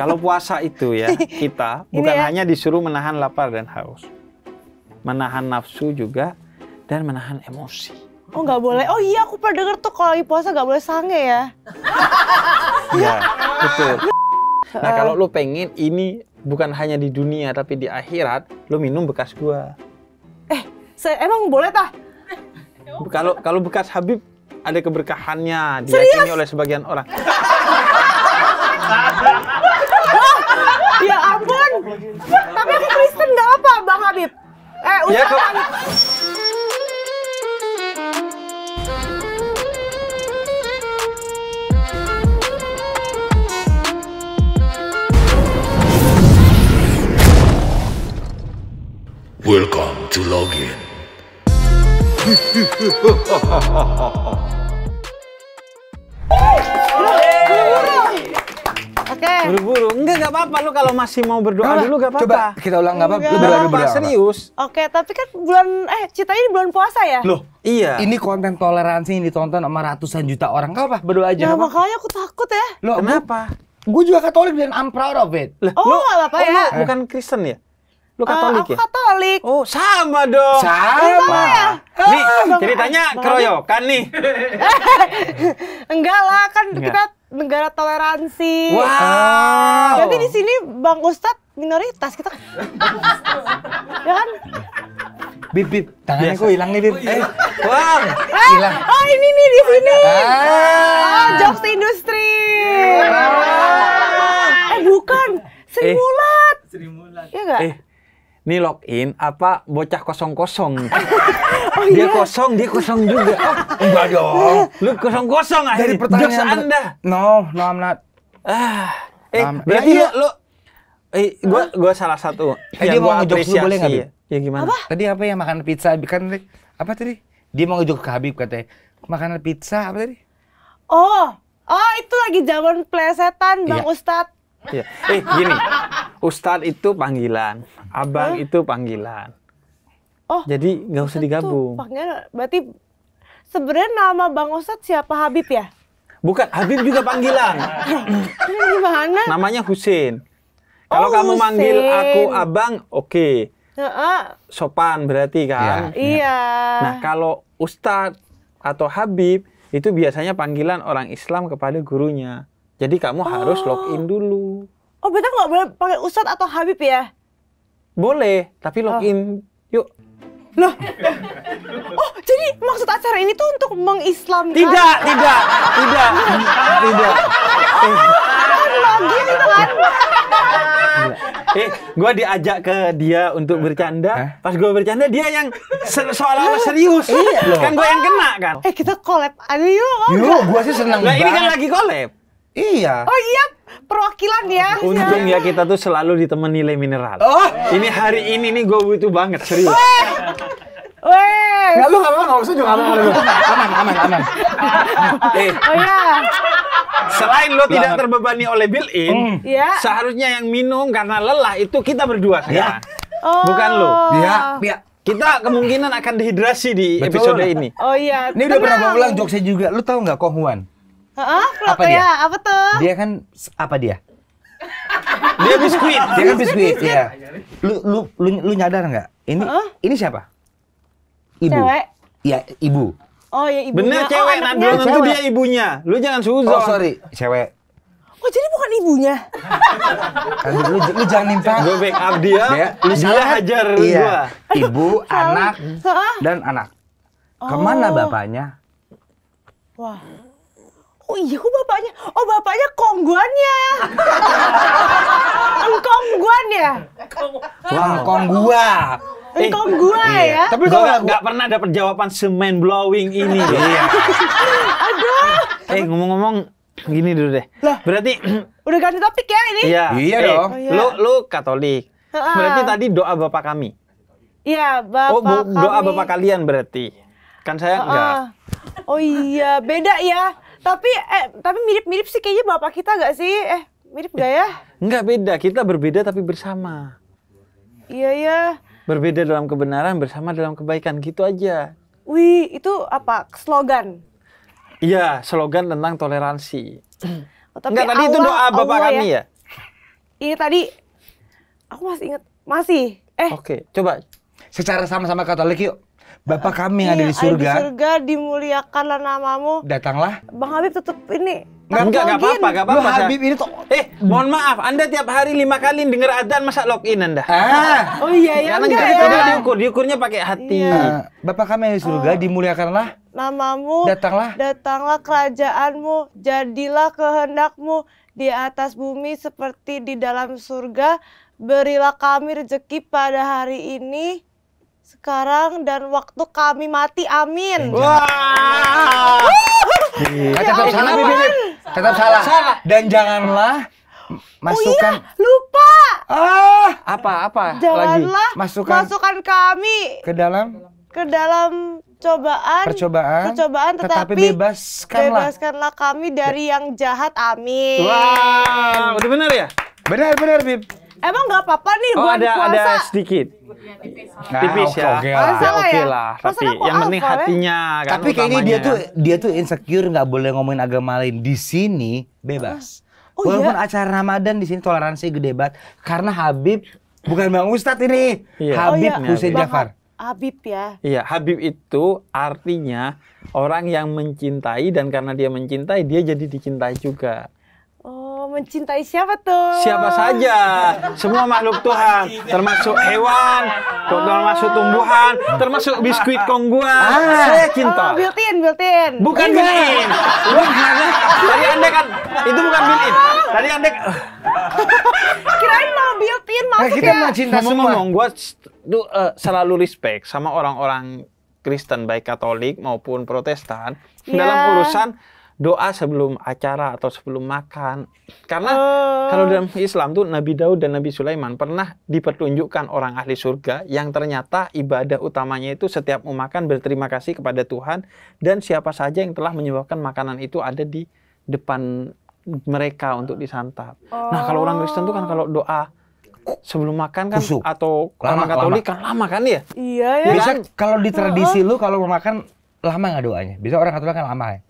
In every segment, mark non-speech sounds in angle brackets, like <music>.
Kalau puasa itu ya, <laughs> kita ya. bukan ya. hanya disuruh menahan lapar dan haus. Menahan nafsu juga dan menahan emosi. Oh nggak boleh. Oh iya aku pernah denger tuh kalau lagi puasa nggak boleh sange ya. <laughs> Iya, betul. <laughs> Nah kalau lu pengen ini bukan hanya di dunia tapi di akhirat, lu minum bekas gua. Eh, saya emang boleh tah? Kalau kalau bekas Habib ada keberkahannya diyakini oleh sebagian orang. Welcome to Login. <laughs> Oke. Buru-buru. Enggak, enggak apa-apa. Lu kalau masih mau berdoa dulu enggak apa-apa. Coba kita ulang enggak apa-apa. Lu berdoa dulu Serius. Oke, tapi kan bulan eh ceritanya ini bulan puasa ya? Loh, iya. Ini konten toleransi yang ditonton sama ratusan juta orang. Enggak apa, berdoa aja. Ya makanya aku takut ya. Loh, kenapa? Gue juga Katolik dan I'm proud of it. Loh, oh, gak apa-apa oh, ya. bukan eh. Kristen ya? Lu eh, Katolik uh, aku ya? Katolik. Oh, sama dong. Sama. sama ya? Eh. Nih, ceritanya keroyokan nih. <laughs> Enggak lah, kan Enggak. kita negara toleransi. Wow. Jadi di sini Bang Ustad minoritas kita <laughs> ya kan? Bip, bip. tangannya kok hilang nih, Bib. Oh, iya. eh, wow. Eh, hilang. Eh, oh, ini nih di sini. Ah. Oh, jokes industri. Wow. Eh, bukan. Sri eh. Mulat. Sri Mulat. Iya enggak? Eh nih login apa bocah kosong kosong <laughs> oh, dia iya? kosong dia kosong juga oh, enggak dong lu kosong kosong ah. dari pertanyaan Jokes anda no no I'm not ah eh um, berarti ya, lu, lu eh gua gua salah satu eh, yang dia mau mau lu boleh nggak ya? ya gimana apa? tadi apa ya makan pizza kan apa tadi dia mau ngejok ke Habib katanya makanan pizza apa tadi oh oh itu lagi zaman plesetan bang iya. Ustadz Iya. Eh gini, Ustadz itu panggilan, abang Hah? itu panggilan. Oh. Jadi nggak usah digabung. Panggil, berarti sebenarnya nama bang Ustadz siapa Habib ya? Bukan, Habib juga panggilan. <laughs> Ini gimana? Namanya Husin. Kalau oh, kamu Husin. manggil aku abang, oke. Okay. Sopan berarti kan? Ya. Iya. Nah kalau Ustadz atau Habib itu biasanya panggilan orang Islam kepada gurunya. Jadi kamu oh. harus login dulu. Oh, berarti nggak boleh pakai Ustad atau Habib ya? Boleh, tapi login. Oh. Yuk. Loh. <laughs> Oh, jadi maksud acara ini tuh untuk mengislamkan? Tidak, tidak, tidak, tidak. Eh. itu kan? Eh, gue diajak ke dia untuk eh, bercanda. Eh? Pas gue bercanda dia yang se seolah-olah serius. Iya. Kan gue yang kena kan. Eh kita collab aja yuk. Oh, yuk, gue sih seneng nah, banget. Ini kan lagi collab. Iya. Oh iya, perwakilan ya. Untung ya kita tuh selalu ditemani Le Mineral. Oh. Ini hari ini nih gue butuh banget, serius. Weh. Gak lu lu apa-apa, enggak usah juga nggak apa-apa. Aman, aman, aman. eh. Oh iya. Selain lo tidak terbebani oleh built-in, hmm. iya. seharusnya yang minum karena lelah itu kita berdua Iya. Oh. Bukan lo. Iya, iya kita kemungkinan akan dehidrasi di episode ini. Oh iya. Ini Tenang. udah berapa ulang jokesnya juga. Lu tahu nggak Huan? Heeh, apa dia? ya, apa tuh? Dia kan apa dia? <laughs> dia biskuit, dia kan biskuit, <laughs> ya Lu lu lu, lu nyadar nggak? Ini ini siapa? Ibu. Cewek. Iya, ibu. Oh ya ibu Benar oh, cewek, oh, nah dia ibunya. Lu jangan suzon. Oh sorry, cewek. Oh jadi bukan ibunya. <laughs> kan lu, lu jangan nimpa. Gue backup up dia, ya, lu salah hajar iya. gua. Ibu, anak, dan anak. Kemana oh. bapaknya? Wah oh iya kok oh bapaknya oh bapaknya kongguannya engkong guan ya, <laughs> ya? wah kong gua Engkong eh, eh, gua iya. ya. Tapi gua nggak pernah dapat jawaban semen blowing ini. <laughs> iya. Aduh. Eh ngomong-ngomong gini dulu deh. Lah, berarti udah ganti topik ya ini? Iya. Iya eh, dong. Oh iya. Lu lu Katolik. Berarti tadi doa Bapak kami. Iya, Bapak Oh, bu, doa Bapak kalian berarti. Kan saya nggak. enggak. Oh iya, beda ya tapi eh tapi mirip-mirip sih kayaknya bapak kita gak sih? Eh, mirip gak ya? Enggak beda, kita berbeda tapi bersama. Iya ya. Berbeda dalam kebenaran, bersama dalam kebaikan gitu aja. Wih, itu apa? Slogan. Iya, slogan tentang toleransi. <clears throat> Oh, tapi Enggak, tadi Allah, itu doa Bapak Allah kami ya. ya? Ini iya, tadi aku masih ingat, masih. Eh. Oke, coba secara sama-sama Katolik yuk. Bapak iya, kami yang ada di surga. di surga dimuliakanlah namamu. Datanglah. Bang Habib tutup ini. Enggak, enggak, enggak apa-apa, enggak apa-apa. Bang Habib ini tuh Eh, mohon maaf, Anda tiap hari lima kali dengar adzan masa login Anda? Ah. <laughs> Oh iya, iya. Karena enggak, enggak, gitu, ya. diukur, diukurnya pakai hati. Iya. Ah, Bapak kami yang di surga, oh. dimuliakanlah namamu. Datanglah. Datanglah kerajaanmu, jadilah kehendakmu di atas bumi seperti di dalam surga. Berilah kami rezeki pada hari ini sekarang dan waktu kami mati. Amin. Wah. Wow. Ya, tetap salah, Tetap salah. salah. Dan janganlah masukkan. oh iya, lupa. Ah, apa apa Janganlah lagi? Masukkan masukkan kami ke dalam ke dalam cobaan percobaan percobaan tetapi, tetapi bebaskanlah bebaskanlah kami dari yang jahat. Amin. Wah, wow, udah benar ya? Benar benar, Bib. Emang nggak apa-apa nih oh, ada, puasa? ada sedikit. Nah, tipis ya. Oke okay, lah. Ya, oke okay lah. Tapi yang penting ya? hatinya kan Tapi kayaknya dia tuh kan? dia tuh insecure nggak boleh ngomongin agama lain di sini bebas. Ah. Oh, Walaupun iya? acara Ramadan di sini toleransi gede banget karena Habib bukan Bang Ustadz ini. Iya. Habib oh, iya. Hussein Jafar. Habib ya. Iya, Habib itu artinya orang yang mencintai dan karena dia mencintai dia jadi dicintai juga mencintai siapa tuh? Siapa saja, semua makhluk Tuhan, termasuk hewan, termasuk tumbuhan, termasuk biskuit kongguan. Ah, saya cinta. Oh, built in, built in. Bukan iya. built in. Tadi Anda kan itu bukan built in. Tadi Anda kirain mau built in maksudnya. Nah, eh, kita mau cinta semua. Ngomong, Gue uh, selalu respect sama orang-orang Kristen baik Katolik maupun Protestan yeah. dalam iya. urusan doa sebelum acara atau sebelum makan. Karena uh. kalau ah. dalam Islam tuh Nabi Daud dan Nabi Sulaiman pernah dipertunjukkan orang ahli surga yang ternyata ibadah utamanya itu setiap mau makan berterima kasih kepada Tuhan dan siapa saja yang telah menyebabkan makanan itu ada di depan mereka untuk disantap. Uh. Nah, kalau orang Kristen tuh kan kalau oh. doa sebelum makan kan Kusuk. atau lama, orang Katolik lama. kan lama kan ya? Iya ya. Bisa kan? kalau di tradisi uh -huh. lu kalau mau makan lama nggak doanya? Bisa orang Katolik kan lama ya?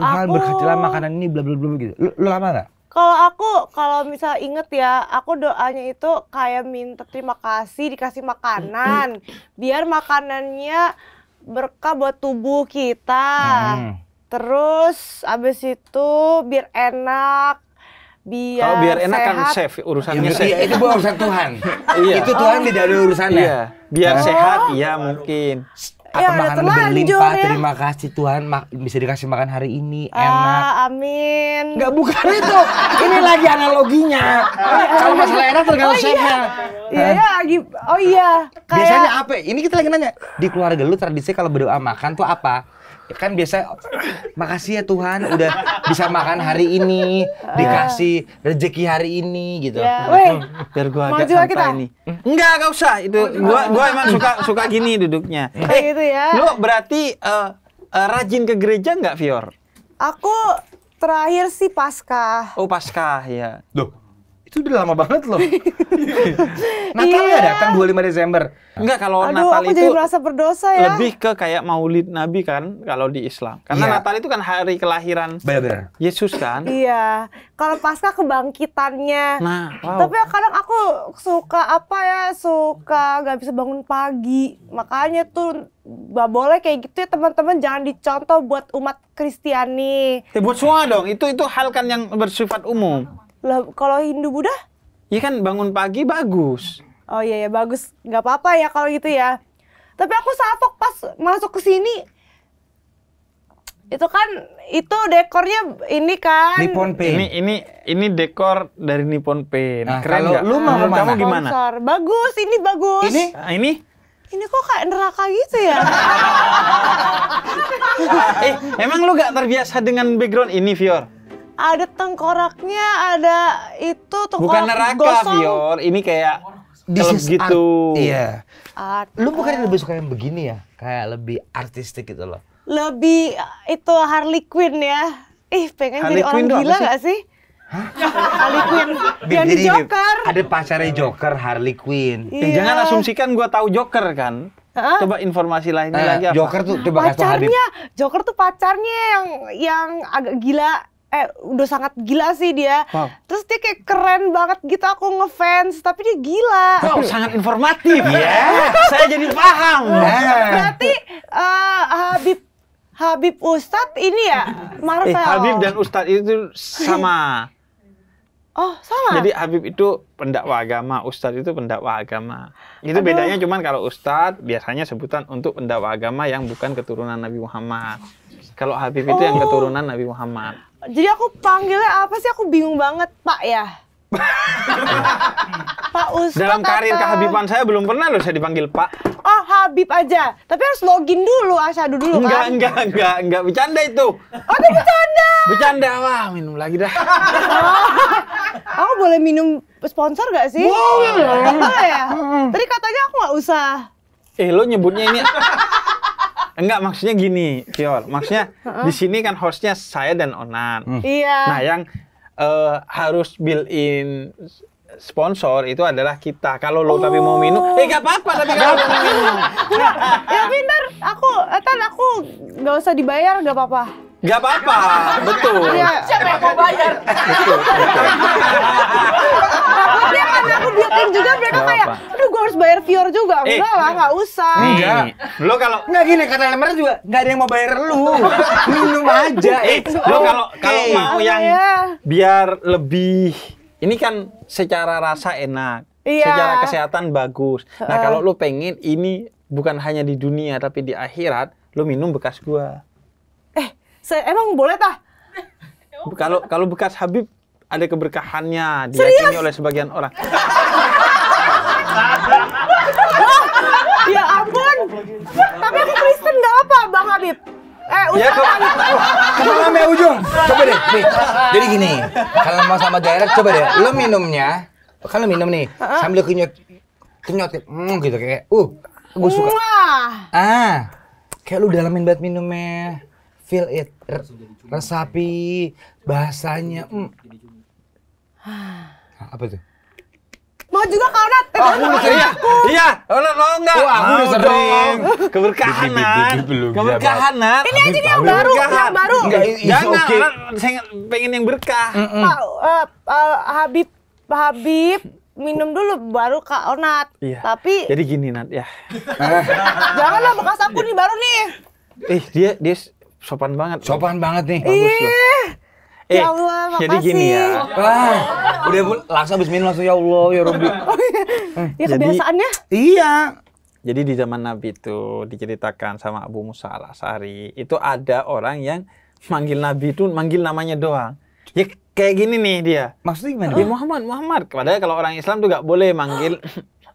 Tuhan aku... berkatilah makanan ini bla bla bla gitu. Lu, lama nggak? Kalau aku kalau misal inget ya, aku doanya itu kayak minta terima kasih dikasih makanan, biar makanannya berkah buat tubuh kita. Hmm. Terus abis itu biar enak, biar Kalau biar enak kan sehat. kan chef urusannya ya, chef. Iya, itu bukan urusan Tuhan. Iya. Itu Tuhan oh. tidak ada urusannya. Iya. Biar oh. sehat iya mungkin ya, makanan berlimpah. Ya. Terima kasih Tuhan bisa dikasih makan hari ini ah, enak. amin. Enggak bukan itu. ini lagi analoginya. Kalau masalah enak tergantung oh, Iya, iya eh. lagi. Oh iya. Kayak... Biasanya apa? Ini kita lagi nanya. Di keluarga lu tradisi kalau berdoa makan tuh apa? Ya kan biasa makasih ya Tuhan udah bisa makan hari ini dikasih rezeki hari ini gitu yeah. Ya. biar gua agak santai kita? nih enggak gak usah itu oh, gua gua emang suka suka gini duduknya <laughs> eh hey, gitu ya. lu berarti uh, uh, rajin ke gereja nggak Fior aku terakhir sih pasca oh pasca ya loh itu udah lama banget loh. <laughs> Natal nggak yeah. datang 25 Desember. Enggak kalau Aduh, Natal aku itu jadi merasa berdosa ya. Lebih ke kayak Maulid Nabi kan kalau di Islam. Karena yeah. Natal itu kan hari kelahiran Bener. Yesus kan. Iya. Kalau pasca kebangkitannya. Nah, wow. Tapi kadang aku suka apa ya, suka nggak bisa bangun pagi. Makanya tuh Gak boleh kayak gitu ya teman-teman jangan dicontoh buat umat Kristiani. Ya, buat semua dong. Itu itu hal kan yang bersifat umum. Lah kalau Hindu Buddha? Iya kan bangun pagi bagus. Oh iya ya bagus. nggak apa-apa ya kalau gitu ya. Tapi aku salpok pas masuk ke sini itu kan itu dekornya ini kan Nippon Paint. Ini ini ini dekor dari Nippon Paint. Nah, Keren kalau gak? lu mau nah, kamu gimana? Sponsor. Bagus, ini bagus. Ini nah, ini ini kok kayak neraka gitu ya? <laughs> eh, emang lu gak terbiasa dengan background ini, Fior? ada tengkoraknya, ada itu tengkorak Bukan neraka, gosong. Fior. Ini kayak This gitu. Art, iya. Art. Lu bukan lebih suka yang begini ya? Kayak lebih artistik gitu loh. Lebih eh, itu Harley Quinn ya. Ih, pengen Harley jadi Queen orang gila sih? gak sih? Hah? Harley Quinn yang di Joker. Ada pacarnya Joker, Harley Quinn. Iya. Eh, jangan asumsikan gue tahu Joker kan. Hah? Coba informasi lainnya eh, lagi apa? Joker tuh coba pacarnya, Joker tuh pacarnya yang yang agak gila eh udah sangat gila sih dia. Wow. Terus dia kayak keren banget gitu aku ngefans, tapi dia gila. Wow, sangat informatif ya. Saya jadi paham. Yeah. Eh. Berarti uh, Habib Habib Ustadz ini ya Marcel. Eh, Habib dan Ustadz itu sama. Oh, sama. Jadi Habib itu pendakwa agama, Ustadz itu pendakwa agama. Itu Aduh. bedanya cuman kalau Ustadz biasanya sebutan untuk pendakwa agama yang bukan keturunan Nabi Muhammad. Kalau Habib oh. itu yang oh. keturunan Nabi Muhammad jadi aku panggilnya apa sih? Aku bingung banget, Pak ya. <laughs> Pak Ustadz Dalam karir atau... kehabiban saya belum pernah loh saya dipanggil Pak. Oh Habib aja, tapi harus login dulu, asyadu dulu kan? enggak, kan? Enggak, enggak, enggak, bercanda itu. Oh itu bercanda? Bercanda, wah minum lagi dah. Oh, aku boleh minum sponsor gak sih? Boleh. Oh, ya? Hmm. Tadi katanya aku gak usah. Eh lo nyebutnya ini <laughs> enggak maksudnya gini, Viol. Maksudnya <laughs> di sini kan hostnya saya dan Onan. Hmm. Iya. Hmm. Nah, yang uh, harus build in sponsor itu adalah kita. Kalau lo oh. tapi mau minum, oh. eh gak apa-apa tapi kalau mau minum. <laughs> ya pintar, aku, eh, Tan, aku gak usah dibayar, gak apa-apa. Gak apa-apa, betul. Ya. Siapa yang mau bayar? Betul. Tapi dia kan aku biatin juga mereka kayak, aduh gue harus bayar viewer juga. Eh, enggak lah, enggak usah. Enggak. Lo kalau enggak gini kata lemernya juga, enggak ada yang mau bayar lu. Minum aja. Eh, lo oh, kalau kalau mau yang ya? biar lebih ini kan secara rasa enak. Iya. Secara kesehatan bagus. Nah, kalau lo pengen ini bukan hanya di dunia tapi di akhirat, lo minum bekas gua. Se emang boleh tah? Kalau kalau bekas Habib ada keberkahannya diyakini oleh sebagian orang. Wah, ya ampun. Tapi aku Kristen nggak apa, Bang Habib. Eh, ujung ya, ke, kemana ya ujung? Coba deh, nih. Jadi gini, kalau mau sama Jairek, coba deh. Lo minumnya, kalau minum nih, sambil kenyot, kenyot, hmm, gitu kayak, uh, gue suka. Ah, kayak lu dalamin banget minumnya, feel it resapi gitu. bahasanya Hmm. apa tuh mau juga kau nat ah, aku udah sering iya lo lo enggak Wah, aku udah sering keberkahan nat keberkahan nat ini aja yang baru yang baru jangan saya pengen yang berkah mm, mm. pak eh, eh, Habib Pak Habib minum dulu baru Kak Onat. Iya. Tapi Jadi gini Nat ya. Eh. <laughs> Janganlah bekas aku nih baru nih. Eh dia dia sopan banget. Sopan banget nih. Bagus iya. loh. Eh, ya Allah, makasih. Jadi gini ya. Wah, udah bu, langsung habis minum langsung ya Allah ya Rabbi. <laughs> Oh, iya. eh, ya kebiasaannya. Iya. Jadi di zaman Nabi itu diceritakan sama Abu Musa al Asari itu ada orang yang manggil Nabi itu manggil namanya doang. Ya kayak gini nih dia. Maksudnya gimana? Ya Muhammad, Muhammad. Padahal kalau orang Islam tuh gak boleh manggil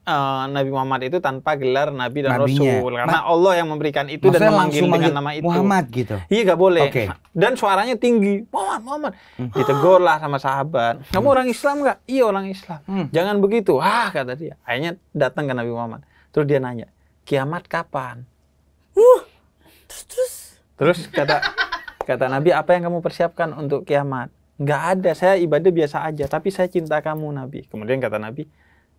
uh, Nabi Muhammad itu tanpa gelar Nabi dan Nabinya. Rasul karena Ma Allah yang memberikan itu dan memanggil dengan nama itu Muhammad gitu iya gak boleh okay. dan suaranya tinggi Muhammad Muhammad hmm. ditegur lah sama sahabat hmm. kamu hmm. orang Islam nggak iya orang Islam hmm. jangan begitu ah kata dia akhirnya datang ke Nabi Muhammad terus dia nanya kiamat kapan uh terus terus terus kata kata Nabi apa yang kamu persiapkan untuk kiamat nggak ada saya ibadah biasa aja tapi saya cinta kamu Nabi kemudian kata Nabi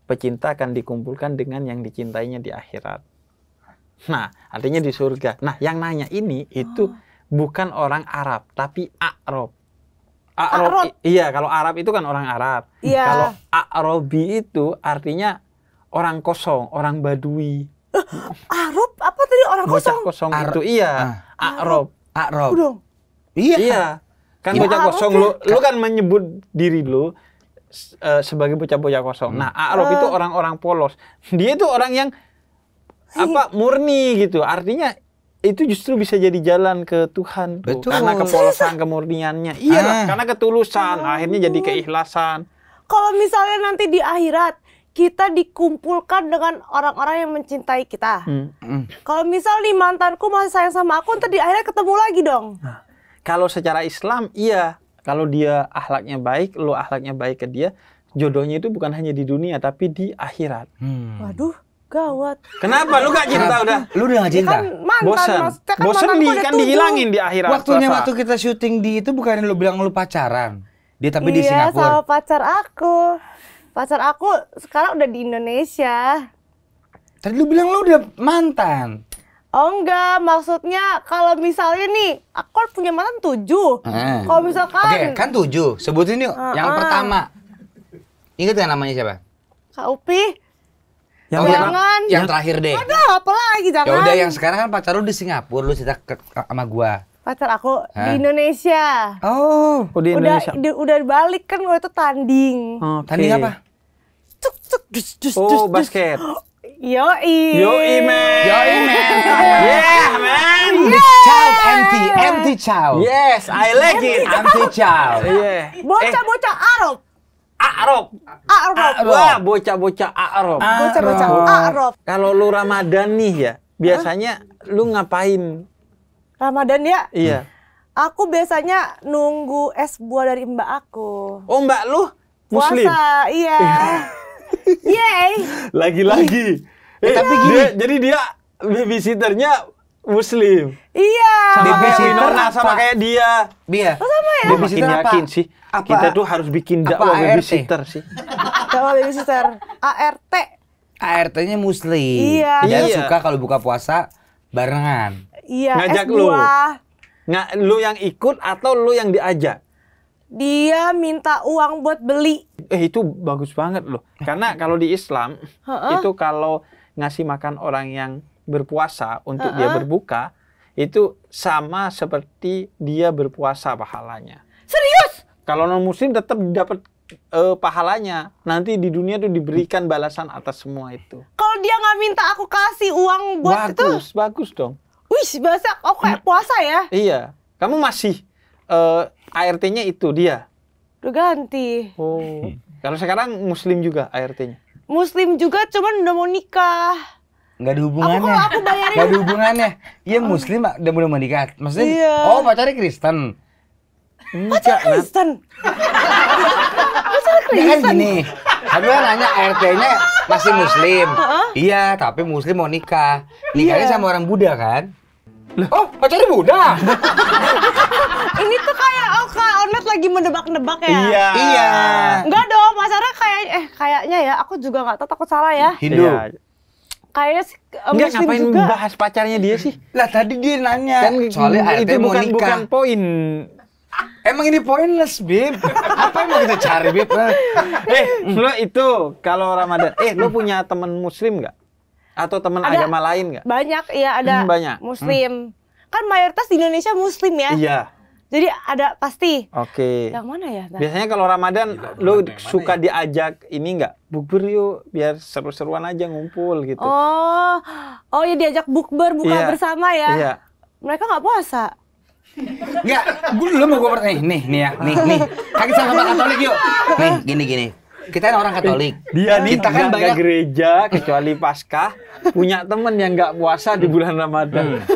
pecinta akan dikumpulkan dengan yang dicintainya di akhirat. Nah, artinya di surga. Nah, yang nanya ini itu oh. bukan orang Arab, tapi Arab. Arab. Iya, kalau Arab itu kan orang Arab. Iya. Kalau Arabi itu artinya orang kosong, orang Badui. <laughs> Arab apa tadi orang bocah kosong? kosong Ar itu iya. Ah. Arab. Arab. Iya. Iya. Kan ya, kosong lu, lu kan menyebut diri lu uh, sebagai bocah-bocah kosong. Hmm. Nah, Arab uh. itu ah. orang-orang polos. Dia itu orang yang apa murni gitu. Artinya itu justru bisa jadi jalan ke Tuhan Betul. karena kepolosan kemurniannya ah. iya ah. karena ketulusan oh. akhirnya jadi keikhlasan kalau misalnya nanti di akhirat kita dikumpulkan dengan orang-orang yang mencintai kita hmm. hmm. kalau misal nih mantanku masih sayang sama aku nanti di akhirat ketemu lagi dong nah, kalau secara Islam iya kalau dia ahlaknya baik, lo ahlaknya baik ke dia, jodohnya itu bukan hanya di dunia tapi di akhirat. Hmm. Waduh, gawat. Kenapa lu gak cinta udah? Lu udah gak cinta? Dia kan mantan, bosen. Kan bosen di, kan dihilangin di akhirat. Waktunya waktu kita syuting di itu bukan lu bilang lu pacaran. Dia tapi iya, di Singapura. Iya, sama pacar aku. Pacar aku sekarang udah di Indonesia. Tadi lu bilang lu udah mantan. Oh enggak, maksudnya kalau misalnya nih, aku kan punya mantan tujuh. Hmm. Kalau misalkan... Oke, okay, kan tujuh. Sebutin yuk, uh -uh. yang pertama. Ingat kan namanya siapa? Kak Upi. Yang oh, jangan. Yang terakhir deh. Ada apa lagi, ya jangan. Ya udah, yang sekarang kan pacar lu di Singapura, lu cerita ke, ke, sama gua. Pacar aku Hah? di Indonesia. Oh, oh di Indonesia. Udah, di, udah balik kan waktu itu tanding. Okay. Tanding apa? Cuk, cuk, dus, dus, oh, dus, oh, basket. <gasps> Yoi. Yoi man. Yoi man. yeah man. Yeah. child empty, empty child. Yes, I like it. Empty child. yeah. Bocah-bocah eh. Arab, Arab. Arab, Wah, bocah-bocah Arab, Bocah-bocah Arab, Kalau lu Ramadan nih ya, biasanya lu ngapain? Ramadan ya? Iya. Aku biasanya nunggu es buah dari mbak aku. Oh, mbak lu muslim? Puasa, iya. <laughs> Yeay. Lagi-lagi. Eh, tapi gini. Dia, jadi dia babysitternya Muslim. Iya. Sama kayak Winona, sama kayak dia. Iya. Oh, sama ya? Dia makin yakin sih. Apa? Kita tuh harus bikin <laughs> dakwah babysitter sih. dakwah babysitter. ART. ART-nya Muslim. Iya. Dan iya. suka kalau buka puasa barengan. Iya. Ngajak lu. Nggak, lu yang ikut atau lu yang diajak? dia minta uang buat beli. Eh itu bagus banget loh. Karena <laughs> kalau di Islam itu kalau ngasih makan orang yang berpuasa untuk dia berbuka itu sama seperti dia berpuasa pahalanya. Serius? Kalau non muslim tetap dapat uh, pahalanya nanti di dunia tuh diberikan balasan atas semua itu. Kalau dia nggak minta aku kasih uang buat bagus, itu. Bagus, bagus dong. Wih, bahasa aku kayak mm. puasa ya. Iya. Kamu masih uh, eh, ART-nya itu dia. Udah ganti. Oh. Hmm. Kalau sekarang muslim juga ART-nya. Muslim juga cuman udah mau nikah. Enggak ada hubungannya. Aku, aku bayarin. Enggak ada hubungannya. Iya muslim udah mau nikah, Maksudnya iya. oh pacarnya Kristen. Pacar Kristen. Pacar Kristen. Ya kan gini. Kamu kan nanya ART-nya masih muslim. Iya, tapi muslim mau nikah. Nikahnya iya. sama orang Buddha kan? Oh, pacarnya muda. <laughs> ini tuh kayak oh, Kak Onet lagi menebak nebak ya. Iya. Iya. Enggak dong, pacarnya kayak eh kayaknya ya, aku juga nggak tahu takut salah ya. Hindu. Iya. Kayaknya sih Enggak, eh, ngapain juga. bahas pacarnya dia sih? Lah tadi dia nanya. Kan, Soalnya itu bukan, nikah. bukan poin Emang ini pointless, Bib. Apa yang mau kita cari, Bib? eh, lo itu kalau Ramadan, eh lo punya teman muslim nggak? Atau teman agama lain nggak? Banyak, ya ada hmm, banyak. Muslim. Hmm. Kan mayoritas di Indonesia Muslim ya. Iya. Jadi ada pasti. Oke. Okay. Yang mana ya? Nah. Biasanya kalau Ramadan lu suka ya? diajak ini enggak? Bukber yuk, biar seru-seruan aja ngumpul gitu. Oh. Oh ya diajak bukber buka iya. bersama ya. Iya. Mereka nggak puasa. Enggak, gue dulu mau gue pertanyaan nih, nih ya, nih, nih. Kaki sama Katolik yuk. Nih, gini gini kita kan orang Katolik. Eh, dia nih kita kan banyak gereja kecuali Paskah punya temen yang nggak puasa di bulan Ramadan. Hmm.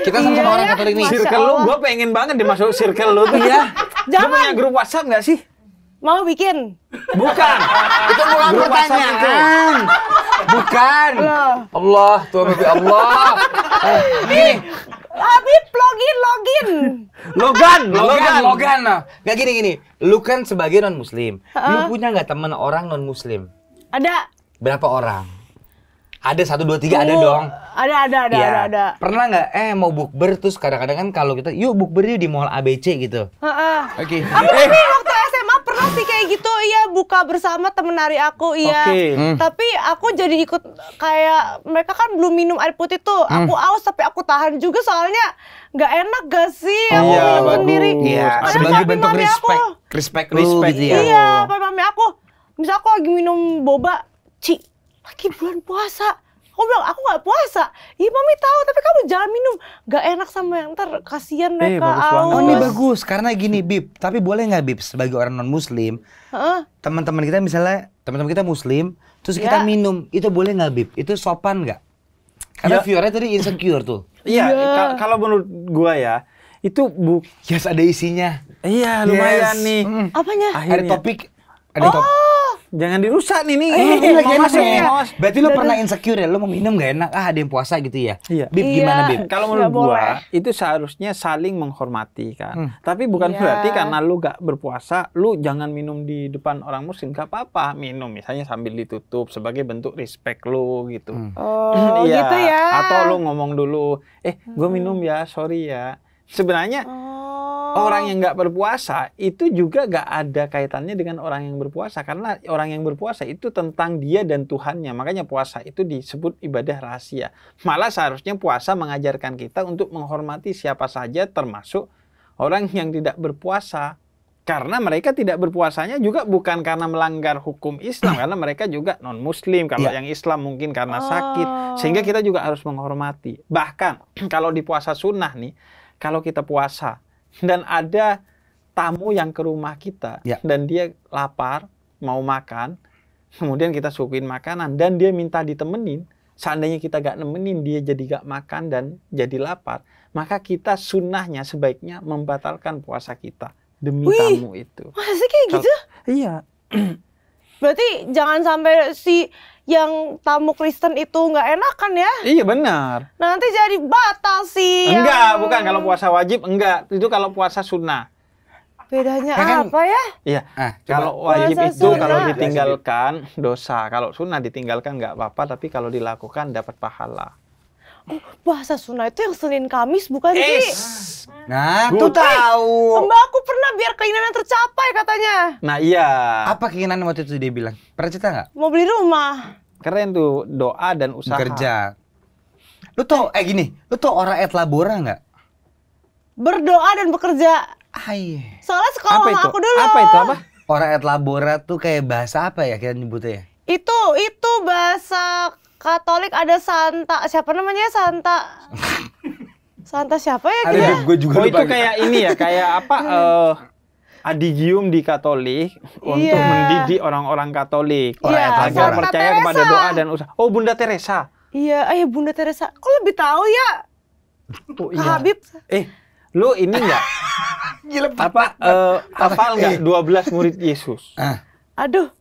Kita sama-sama iya, orang Katolik nih. Circle lu, gue pengen banget dimasuk circle lu tuh ya. Jangan. Lu punya grup WhatsApp nggak sih? Mau bikin? Bukan. itu ya? bukan pertanyaan. Bukan. Allah, Tuhan Allah. <laughs> Eh, ini Habib login login. <laughs> Logan, Logan, Logan. Nah, gak gini gini. Lu kan sebagai non muslim, uh -uh. lu punya nggak teman orang non muslim? Ada. Berapa orang? Ada satu dua tiga ada oh, dong. Ada ada ada ya. ada, ada. Pernah nggak eh mau bukber terus kadang-kadang kan kalau kita yuk bukber yuk di mall ABC gitu. Oke. Okay. eh. waktu masih kayak gitu iya buka bersama temen nari aku iya okay. hmm. tapi aku jadi ikut kayak mereka kan belum minum air putih tuh hmm. aku aus tapi aku tahan juga soalnya nggak enak gak sih oh, aku iya, minum bagus. sendiri iya. sebagai bentuk respect aku, respect respect gitu iya tapi iya. mami aku misal aku lagi minum boba cik lagi bulan puasa aku bilang aku nggak puasa iya mami tahu tapi kamu jangan minum gak enak sama yang ntar kasihan eh, mereka eh, bagus oh, ini bagus karena gini bib tapi boleh nggak bib sebagai orang non muslim huh? teman-teman kita misalnya teman-teman kita muslim terus yeah. kita ya. minum itu boleh nggak bib itu sopan nggak karena ya. viewernya tadi insecure tuh iya yeah. kalau menurut gua ya itu bu yes ada isinya iya lumayan yes. nih mm. apanya Akhirnya. ada topik ada oh. topik jangan dirusak nih nih. Eh, ini iya, lagi enak ya. Berarti lo pernah insecure ya, lo mau minum gak enak, ah ada yang puasa gitu ya. Iya. Bib iya. gimana Bib? Kalau menurut gua boleh. itu seharusnya saling menghormati kan. Hmm. Tapi bukan iya. berarti karena lo gak berpuasa, lo jangan minum di depan orang muslim, gak apa-apa. Minum misalnya sambil ditutup sebagai bentuk respect lo gitu. Hmm. Oh, <clears throat> iya. gitu ya. Atau lo ngomong dulu, eh gue hmm. minum ya, sorry ya Sebenarnya oh. orang yang nggak berpuasa itu juga nggak ada kaitannya dengan orang yang berpuasa karena orang yang berpuasa itu tentang dia dan Tuhannya. Makanya puasa itu disebut ibadah rahasia. Malah seharusnya puasa mengajarkan kita untuk menghormati siapa saja termasuk orang yang tidak berpuasa. Karena mereka tidak berpuasanya juga bukan karena melanggar hukum Islam, karena mereka juga non-Muslim. Kalau yeah. yang Islam mungkin karena sakit, oh. sehingga kita juga harus menghormati. Bahkan <clears throat> kalau di puasa sunnah nih, kalau kita puasa dan ada tamu yang ke rumah kita ya. dan dia lapar mau makan kemudian kita suguhin makanan dan dia minta ditemenin seandainya kita gak nemenin dia jadi gak makan dan jadi lapar maka kita sunnahnya sebaiknya membatalkan puasa kita demi Wih, tamu itu Masih kayak gitu iya <clears throat> berarti jangan sampai si yang tamu Kristen itu nggak enakan ya? Iya benar. Nanti jadi batal sih. Enggak, bukan kalau puasa wajib enggak. Itu kalau puasa sunnah. Bedanya ya kan, apa ya? Iya. Eh, kalau wajib puasa itu sunnah. kalau ditinggalkan dosa. Kalau sunnah ditinggalkan nggak apa-apa, tapi kalau dilakukan dapat pahala. Oh, puasa sunnah itu yang Senin Kamis bukan eh, sih? Nah, itu tuh tahu. Mbak biar yang tercapai katanya. Nah iya. Apa keinginan waktu itu dia bilang? Pernah cerita nggak? Mau beli rumah. Keren tuh doa dan usaha. Kerja. Lu tau? eh gini, lu tau orang et labora nggak? Berdoa dan bekerja. Aiyah. Soalnya sekolah apa itu? aku dulu. Apa itu apa? Orang et labora tuh kayak bahasa apa ya kita nyebutnya ya? Itu itu bahasa Katolik ada Santa. Siapa namanya Santa? <laughs> Santa siapa ya? Ada gue juga. Oh itu kayak ini ya, kayak apa? uh, <laughs> Adigium di Katolik yeah. untuk iya. mendidik orang-orang Katolik iya, orang yeah, agar percaya Teresa. kepada doa dan usaha. Oh Bunda Teresa. Iya, yeah, ayah Bunda Teresa. Kok lebih tahu ya? Oh, iya. Habib. Eh, lu ini enggak? <laughs> Gila, apa uh, hafal enggak 12 eh. murid Yesus? Aduh.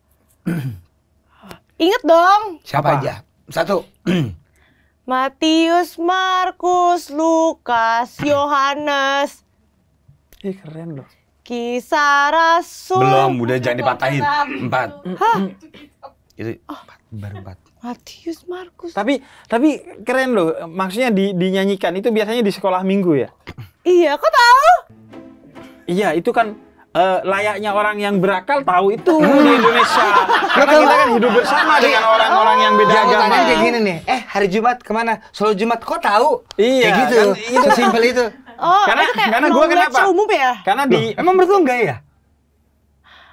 <clears throat> Ingat dong. Siapa apa? aja? Satu. <clears throat> Matius, Markus, Lukas, Yohanes. Ih, keren loh. Kisah Rasul. Belum, udah jangan dipatahin. Empat. Hah? Itu oh. empat, baru empat. Matius, Markus. Tapi tapi keren loh, maksudnya di, dinyanyikan itu biasanya di sekolah minggu ya? Iya, kok tahu? Iya, itu kan uh, layaknya orang yang berakal tahu itu hmm. di Indonesia. <laughs> Karena kita kan hidup bersama dengan oh. orang-orang yang beda ya, Yang kayak gini nih, eh hari Jumat kemana? Solo Jumat kok tahu? Iya. Kayak gitu, kan, itu simpel itu. Oh, karena kayak karena gue kenapa? Umum ya? Karena di Loh, emang berarti enggak ya?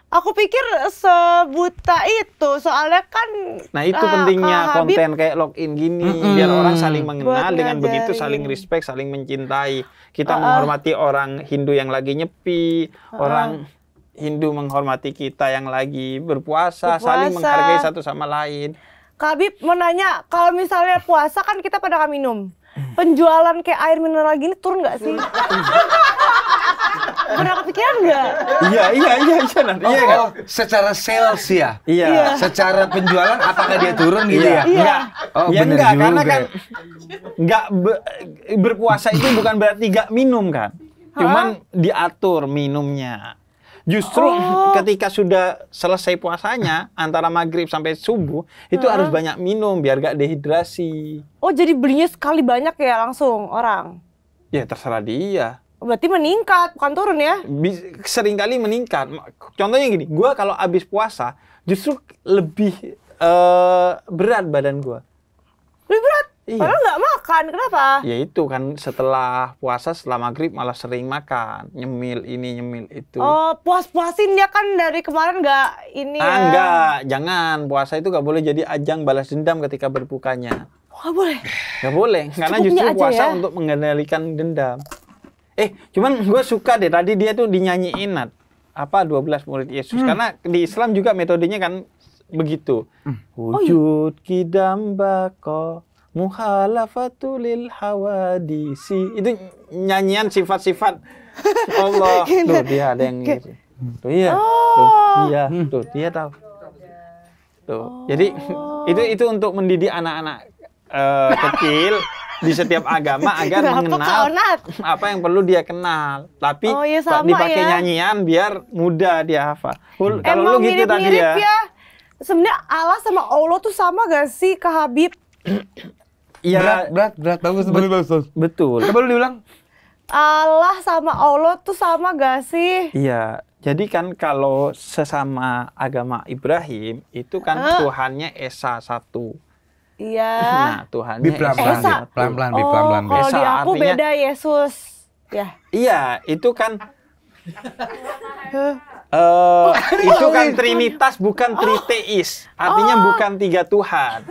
Aku pikir sebuta itu soalnya kan Nah, itu uh, pentingnya konten Habib, kayak login gini mm biar orang saling mengenal dengan begitu saling respect, saling mencintai. Kita uh menghormati orang Hindu yang lagi nyepi, uh orang Hindu menghormati kita yang lagi berpuasa, berpuasa. saling menghargai satu sama lain. Kabib mau nanya, kalau misalnya puasa kan kita pada minum penjualan kayak air mineral gini turun gak sih? <laughs> Pernah kepikiran gak? Iya, iya, iya, iya, iya oh, iya, oh, secara sales ya? Iya. iya. Secara penjualan apakah dia turun gitu iya. ya? Iya. iya, Oh, ya, bener enggak, juga. karena kan nggak berpuasa itu bukan berarti nggak minum kan? Cuman diatur minumnya. Justru oh. ketika sudah selesai puasanya antara maghrib sampai subuh itu hmm. harus banyak minum biar gak dehidrasi. Oh jadi belinya sekali banyak ya langsung orang? Ya terserah dia. Berarti meningkat bukan turun ya? Seringkali meningkat. Contohnya gini, gue kalau abis puasa justru lebih uh, berat badan gue. Lebih berat? Iya. Padahal nggak makan, kenapa? Ya itu kan setelah puasa setelah maghrib malah sering makan, nyemil ini nyemil itu. Oh puas-puasin dia ya kan dari kemarin nggak ini. Ah, ya. Enggak, jangan puasa itu nggak boleh jadi ajang balas dendam ketika berbukanya. Nggak boleh. Nggak boleh, karena justru puasa ya? untuk mengendalikan dendam. Eh, cuman gue suka deh tadi dia tuh dinyanyiin Nat. apa 12 murid Yesus hmm. karena di Islam juga metodenya kan begitu. Hmm. Wujud oh, iya. kidam bako muhalafatu lil hawadisi itu nyanyian sifat-sifat Allah <laughs> tuh dia ada yang gitu tuh iya tuh oh. iya tuh dia tahu tuh jadi oh. itu itu untuk mendidik anak-anak eh, kecil <laughs> di setiap agama agar mengenal apa yang perlu dia kenal. Tapi oh, iya, dipakai ya. nyanyian biar mudah dia hafal. Hmm. kalau lu gitu mirip -mirip tadi ya. ya. Sebenarnya Allah sama Allah tuh sama gak sih ke Habib? <coughs> Iya. Berat, berat, berat. Bagus, bagus, bagus. Betul. Coba lu diulang. Allah sama Allah tuh sama gak sih? Iya. Jadi kan kalau sesama agama Ibrahim itu kan ah. Tuhannya Esa satu. Iya. Nah, Tuhan di pelan -pelan, Pelan-pelan, oh, pelan-pelan. Kalau di aku artinya, beda Yesus. Ya. Iya, itu kan Uh, itu kan trinitas bukan oh. triteis, artinya oh. bukan tiga Tuhan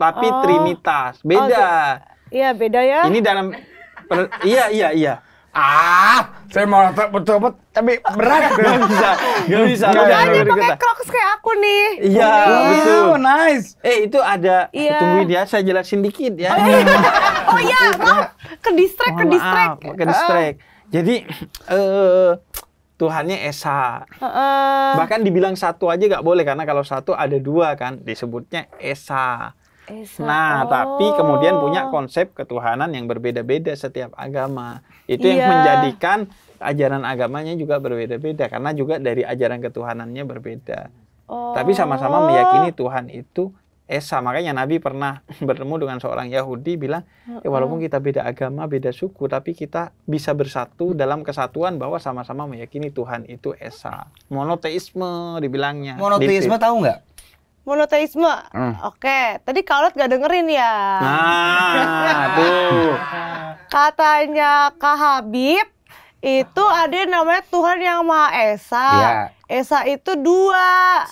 tapi oh. trinitas. Oh, beda. Oh, iya, beda ya. Ini dalam per, iya iya iya. Ah, saya mau betul-betul tapi berat <laughs> gak bisa. Gak bisa. Makanya pakai Crocs kayak aku nih. Iya, wow, iya, betul. nice. Eh, itu ada iya. tungguin dia, ya, saya jelasin dikit ya. Oh iya, <laughs> oh, iya. maaf. Ke kedistrek. oh, ke ke Uh. Jadi <clears throat> eh uh, Tuhannya Esa. Uh, uh. Bahkan dibilang satu aja gak boleh karena kalau satu ada dua kan disebutnya Esa. Esa. Nah, oh. tapi kemudian punya konsep ketuhanan yang berbeda-beda setiap agama. Itu yeah. yang iya. menjadikan ajaran agamanya juga berbeda-beda karena juga dari ajaran ketuhanannya berbeda. Oh. Tapi sama-sama oh. meyakini Tuhan itu Esa. Makanya Nabi pernah <laughs> bertemu dengan seorang Yahudi bilang, ya walaupun kita beda agama, beda suku, tapi kita bisa bersatu dalam kesatuan bahwa sama-sama meyakini Tuhan itu Esa. Monoteisme dibilangnya. Monoteisme Dipit. tahu nggak? monoteisme. Hmm. Oke, tadi kalau gak dengerin ya. Nah, tuh. <laughs> Katanya Kak Habib itu ada yang namanya Tuhan yang Maha Esa. Ya. Esa itu dua.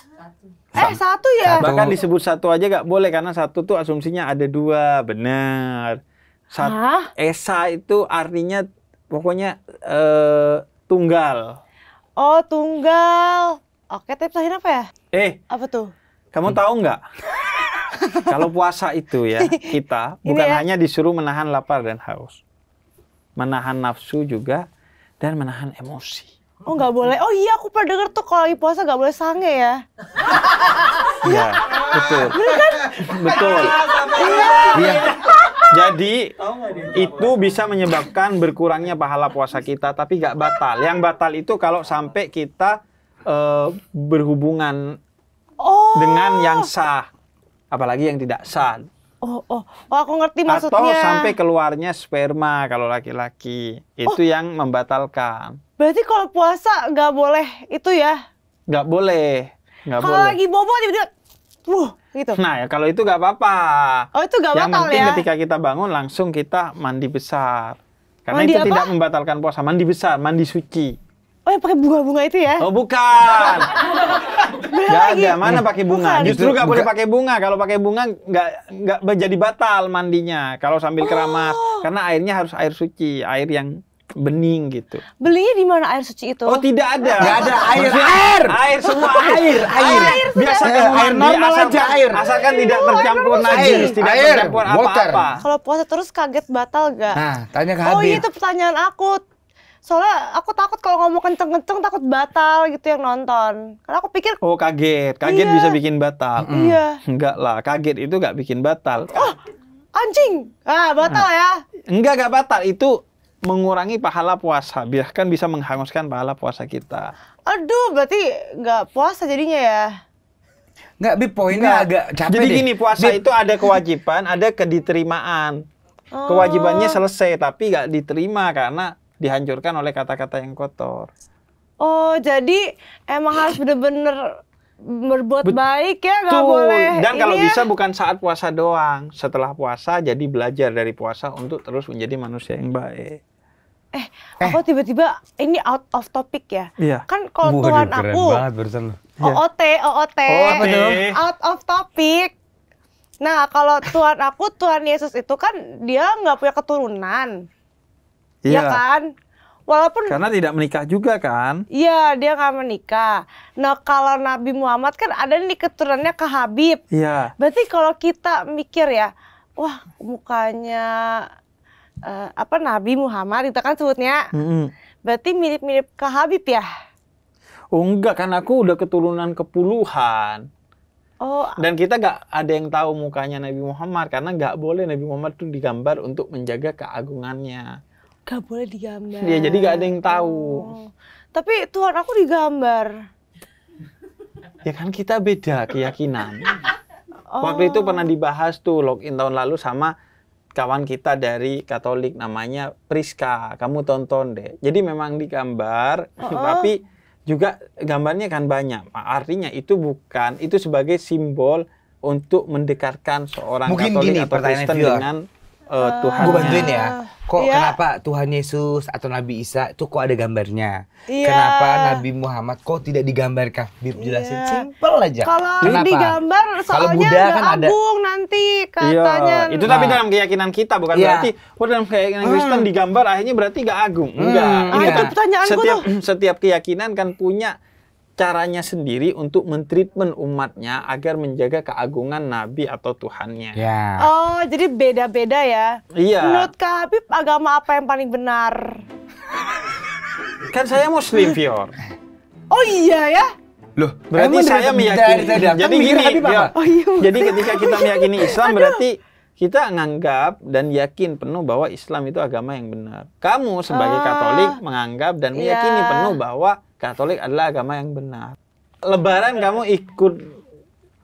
Eh satu ya. Satu. Bahkan disebut satu aja gak boleh karena satu tuh asumsinya ada dua, benar. Sat Hah? Esa itu artinya pokoknya uh, tunggal. Oh tunggal. Oke, tapi terakhir apa ya? Eh. Apa tuh? Kamu tahu nggak? <laughs> kalau puasa itu ya kita <laughs> bukan ya. hanya disuruh menahan lapar dan haus, menahan nafsu juga dan menahan emosi. Oh nggak boleh. Oh iya aku pernah denger tuh kalau lagi puasa nggak boleh sange ya. <laughs> Iya betul. Kan? Betul. Iya. iya. Jadi itu bisa menyebabkan berkurangnya pahala puasa kita, tapi nggak batal. Yang batal itu kalau sampai kita uh, berhubungan oh. dengan yang sah, apalagi yang tidak sah. Oh, oh, oh, aku ngerti maksudnya. Atau sampai keluarnya sperma kalau laki-laki itu oh. yang membatalkan. Berarti kalau puasa nggak boleh itu ya? Nggak boleh, nggak boleh. Kalau lagi bobo tiba-tiba, wuh, gitu. Nah, ya kalau itu nggak apa-apa. Oh, itu nggak batal ya? Yang penting ketika kita bangun langsung kita mandi besar. Karena mandi itu apa? tidak membatalkan puasa. Mandi besar, mandi suci. Oh yang pakai bunga-bunga itu ya? Oh bukan. <laughs> gak ada. Mana pakai bunga? Bukan. Justru nggak boleh pakai bunga. Kalau pakai bunga nggak nggak menjadi batal mandinya. Kalau sambil oh. keramas, karena airnya harus air suci, air yang bening gitu. Belinya di mana air suci itu? Oh tidak ada. Gak ada air. Maksudnya, air. Air semua air. Air. air. Biasa air, air eh, normal aja air. Asalkan air. tidak tercampur najis, tidak air. tercampur apa-apa. Kalau puasa terus kaget batal gak? Nah, tanya ke oh, Habib. Oh itu pertanyaan aku soalnya aku takut kalau ngomong kenceng-kenceng takut batal gitu yang nonton karena aku pikir oh kaget kaget iya, bisa bikin batal mm. iya enggak lah kaget itu nggak bikin batal oh anjing ah batal mm. ya enggak enggak batal itu mengurangi pahala puasa biarkan bisa menghanguskan pahala puasa kita aduh berarti nggak puasa jadinya ya Enggak, bi poinnya agak capek Jadi deh. gini, puasa Bip. itu ada kewajiban, ada kediterimaan oh. Kewajibannya selesai, tapi nggak diterima karena dihancurkan oleh kata-kata yang kotor. Oh, jadi emang harus bener-bener berbuat Betul. baik ya nggak boleh dan kalau ya. bisa bukan saat puasa doang setelah puasa jadi belajar dari puasa untuk terus menjadi manusia yang baik eh, eh. aku tiba-tiba ini out of topic ya iya. kan kalau Tuhan aku OOT OOT iya. out of topic nah kalau Tuhan aku Tuhan Yesus itu kan dia nggak punya keturunan Iya ya kan? Walaupun karena tidak menikah juga kan? Iya, dia nggak menikah. Nah, kalau Nabi Muhammad kan ada nih keturunannya ke Habib. Iya. Berarti kalau kita mikir ya, wah mukanya uh, apa Nabi Muhammad itu kan sebutnya. Mm -hmm. Berarti mirip-mirip ke Habib ya? Oh enggak, kan aku udah keturunan kepuluhan. Oh. Dan kita nggak ada yang tahu mukanya Nabi Muhammad karena nggak boleh Nabi Muhammad tuh digambar untuk menjaga keagungannya gak boleh digambar. Iya, jadi gak ada yang tahu. Oh. Tapi Tuhan aku digambar. Ya kan kita beda keyakinan. Oh. Waktu itu pernah dibahas tuh login tahun lalu sama kawan kita dari Katolik namanya Priska. Kamu tonton deh. Jadi memang digambar, oh. oh. tapi juga gambarnya kan banyak. Artinya itu bukan itu sebagai simbol untuk mendekatkan seorang Mungkin Katolik gini, atau Kristen dengan uh, Tuhan gue bantuin ya kok yeah. kenapa Tuhan Yesus atau Nabi Isa itu kok ada gambarnya yeah. kenapa Nabi Muhammad kok tidak digambarkan biar iya. jelasin yeah. simple aja kalau digambar soalnya Buddha kan agung ada... nanti iya, katanya yeah. itu nah. tapi dalam keyakinan kita bukan yeah. berarti oh dalam keyakinan hmm. Kristen digambar akhirnya berarti gak agung enggak hmm. Nah, itu iya. pertanyaan setiap, tuh setiap keyakinan kan punya caranya sendiri untuk mentreatment umatnya agar menjaga keagungan Nabi atau Tuhannya. Yeah. Oh, jadi beda-beda ya? Iya. Menurut Kak Habib, agama apa yang paling benar? kan saya Muslim, Fior. Oh iya ya? Loh, berarti saya meyakini. jadi kan gini, oh, iya, jadi ketika kita meyakini Islam berarti kita menganggap dan yakin penuh bahwa Islam itu agama yang benar. Kamu sebagai ah, Katolik menganggap dan iya. meyakini yeah. penuh bahwa Katolik adalah agama yang benar. Lebaran kamu ikut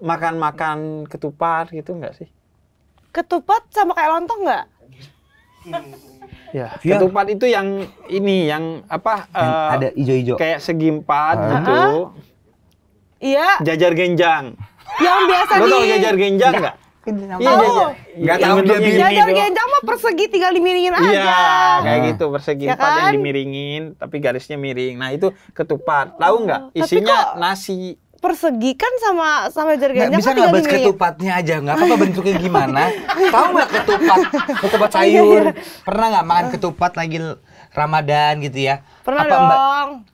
makan-makan ketupat gitu enggak sih? Ketupat sama kayak lontong enggak? Ya. ya, ketupat itu yang ini yang apa? Yang uh, ada ijo-ijo. Kayak segi empat uh. Ah. gitu. Iya. Jajar genjang. Yang biasa Lo di... tau jajar genjang enggak? Iya, iya, iya, oh. iya, iya. Gak tahu dia bikin iya. Jajang genjang mah persegi tinggal dimiringin aja. Iya, kayak gitu persegi ya empat kan? yang dimiringin, tapi garisnya miring. Nah itu ketupat. Tahu nggak? Oh, Isinya nasi persegi kan sama sama jargonnya kan bisa ngebahas ketupatnya aja nggak apa-apa bentuknya gimana <laughs> tahu nggak ketupat ketupat sayur pernah nggak makan ketupat lagi Ramadan gitu ya. Pernah apa, dong. Mbak,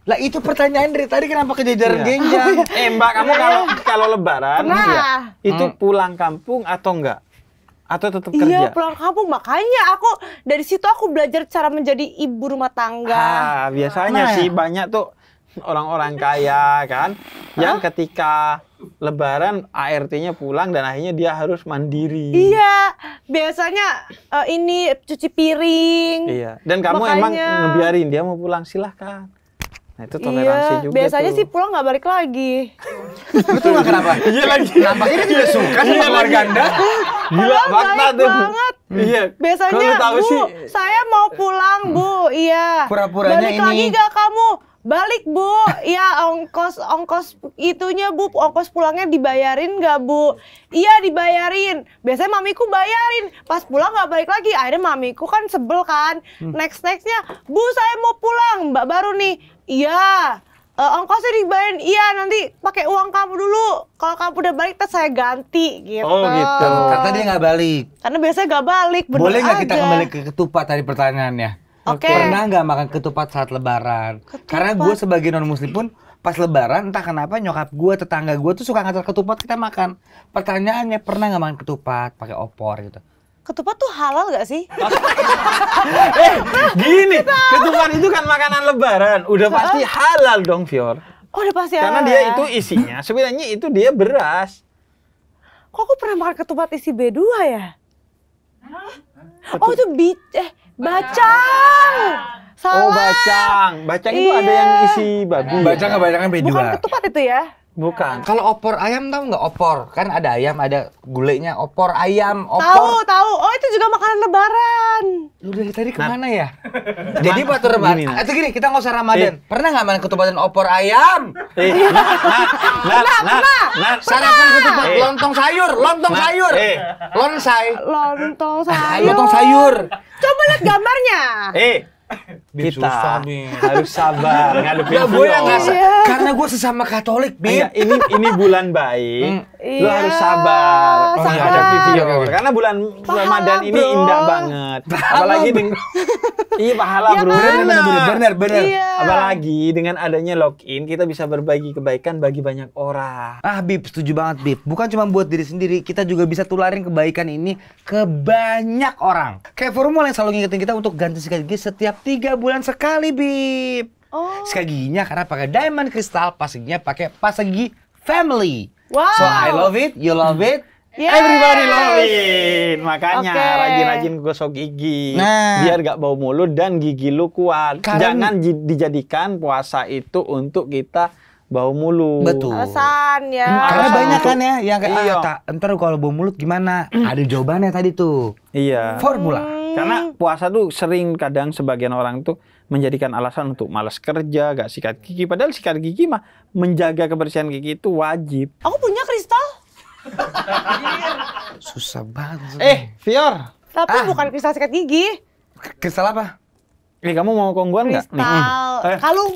lah itu pertanyaan dari tadi kenapa kejajaran iya. genjang? <laughs> eh Mbak, kamu iya. kalau kalau lebaran Pernah. Ya, itu hmm. pulang kampung atau enggak? Atau tetap iya, kerja? Iya, pulang kampung. Makanya aku dari situ aku belajar cara menjadi ibu rumah tangga. Ah, biasanya nah, sih ya. banyak tuh orang-orang kaya kan yang ketika Lebaran ART-nya pulang dan akhirnya dia harus mandiri. Iya, biasanya uh, ini cuci piring. Iya. Dan kamu makanya... emang ngebiarin dia mau pulang silahkan. Nah itu toleransi iya, juga Biasanya tuh. sih pulang nggak balik lagi. <laughs> Betul nggak kenapa? Iya lagi. Kenapa? Ini juga suka sama iya keluarga anda. Gila, banget. Iya. Biasanya, tahu Bu, sih. saya mau pulang, Bu. Iya. Pura-puranya ini. Balik lagi gak kamu? balik bu ya ongkos ongkos itunya bu ongkos pulangnya dibayarin nggak bu iya dibayarin biasanya mamiku bayarin pas pulang nggak balik lagi akhirnya mamiku kan sebel kan hmm. next nextnya bu saya mau pulang mbak baru nih iya uh, ongkosnya dibayarin iya nanti pakai uang kamu dulu kalau kamu udah balik terus saya ganti gitu oh gitu karena dia nggak balik karena biasanya nggak balik bener boleh nggak kita kembali ke ketupat tadi pertanyaannya Okay. Pernah nggak makan ketupat saat Lebaran? Ketupat. Karena gue sebagai non Muslim pun pas Lebaran entah kenapa nyokap gue tetangga gue tuh suka ngantar ketupat kita makan. Pertanyaannya pernah nggak makan ketupat pakai opor gitu? Ketupat tuh halal gak sih? <laughs> eh, gini, ketupat itu kan makanan lebaran. Udah pasti halal dong, Fior. Oh, udah pasti Karena halal. Karena dia ya? itu isinya, sebenarnya itu dia beras. Kok aku pernah makan ketupat isi B2 ya? Ketupat. Oh, itu bi eh Bacang. Salah. Oh, bacang. Bacang iya. itu ada yang isi babi. Bacang kebanyakan B2. Bukan ketupat itu ya? Bukan. Kan. Kalau opor ayam tahu nggak opor? Kan ada ayam, ada gulenya, opor ayam, opor. Tahu, tahu. Oh, itu juga makanan lebaran. Lu dari tadi nah. kemana nah. ya? <laughs> Jadi buat lebaran. Atau gini, kita nggak usah Ramadan. Eh. Pernah nggak makan ketupat dan opor ayam? Eh. Nah, nah, nah, nah, Sarapan ketupat eh. lontong sayur, lontong nah. sayur. Eh. Lonsai. Lontong <laughs> sayur. Lontong sayur. Coba lihat gambarnya. Eh kita susah, harus sabar ngadepin ya, gue yang karena gue sesama Katolik Bi. Iya, ini ini bulan baik mm. Iya. Lo harus sabar oh, menghadapi iya. Karena bulan pahala, Ramadan ini indah banget. Apalagi dengan <laughs> Iya pahala ya, bro. Kan? Bener, bener, bener, bener, iya. Apalagi dengan adanya login kita bisa berbagi kebaikan bagi banyak orang. Ah Bib, setuju banget Bib. Bukan cuma buat diri sendiri, kita juga bisa tularin kebaikan ini ke banyak orang. Kayak formula yang selalu ngingetin kita untuk ganti sikat gigi setiap tiga bulan sekali Bib. Oh. Sikat giginya karena pakai diamond kristal, pas giginya pakai pas gigi family. Wow. So I love it, you love it, Yes. Everybody love it. Makanya rajin rajin-rajin gosok gigi. Nah. Biar gak bau mulut dan gigi lu kuat. Karena... Jangan dijadikan puasa itu untuk kita bau mulut. Betul. Alasan ya. Hmm, karena banyak kan ya yang kayak iya. ah, tak, entar kalau bau mulut gimana? Hmm. Ada jawabannya tadi tuh. Iya. Formula. Hmm. Karena puasa tuh sering kadang sebagian orang tuh menjadikan alasan untuk malas kerja, gak sikat gigi. Padahal sikat gigi mah menjaga kebersihan gigi itu wajib. Aku punya kristal. <laughs> Susah banget. Eh, Fior. Tapi ah. bukan kristal sikat gigi. Kristal apa? Ini eh, kamu mau kongguan nggak? Kristal Nih. eh. kalung.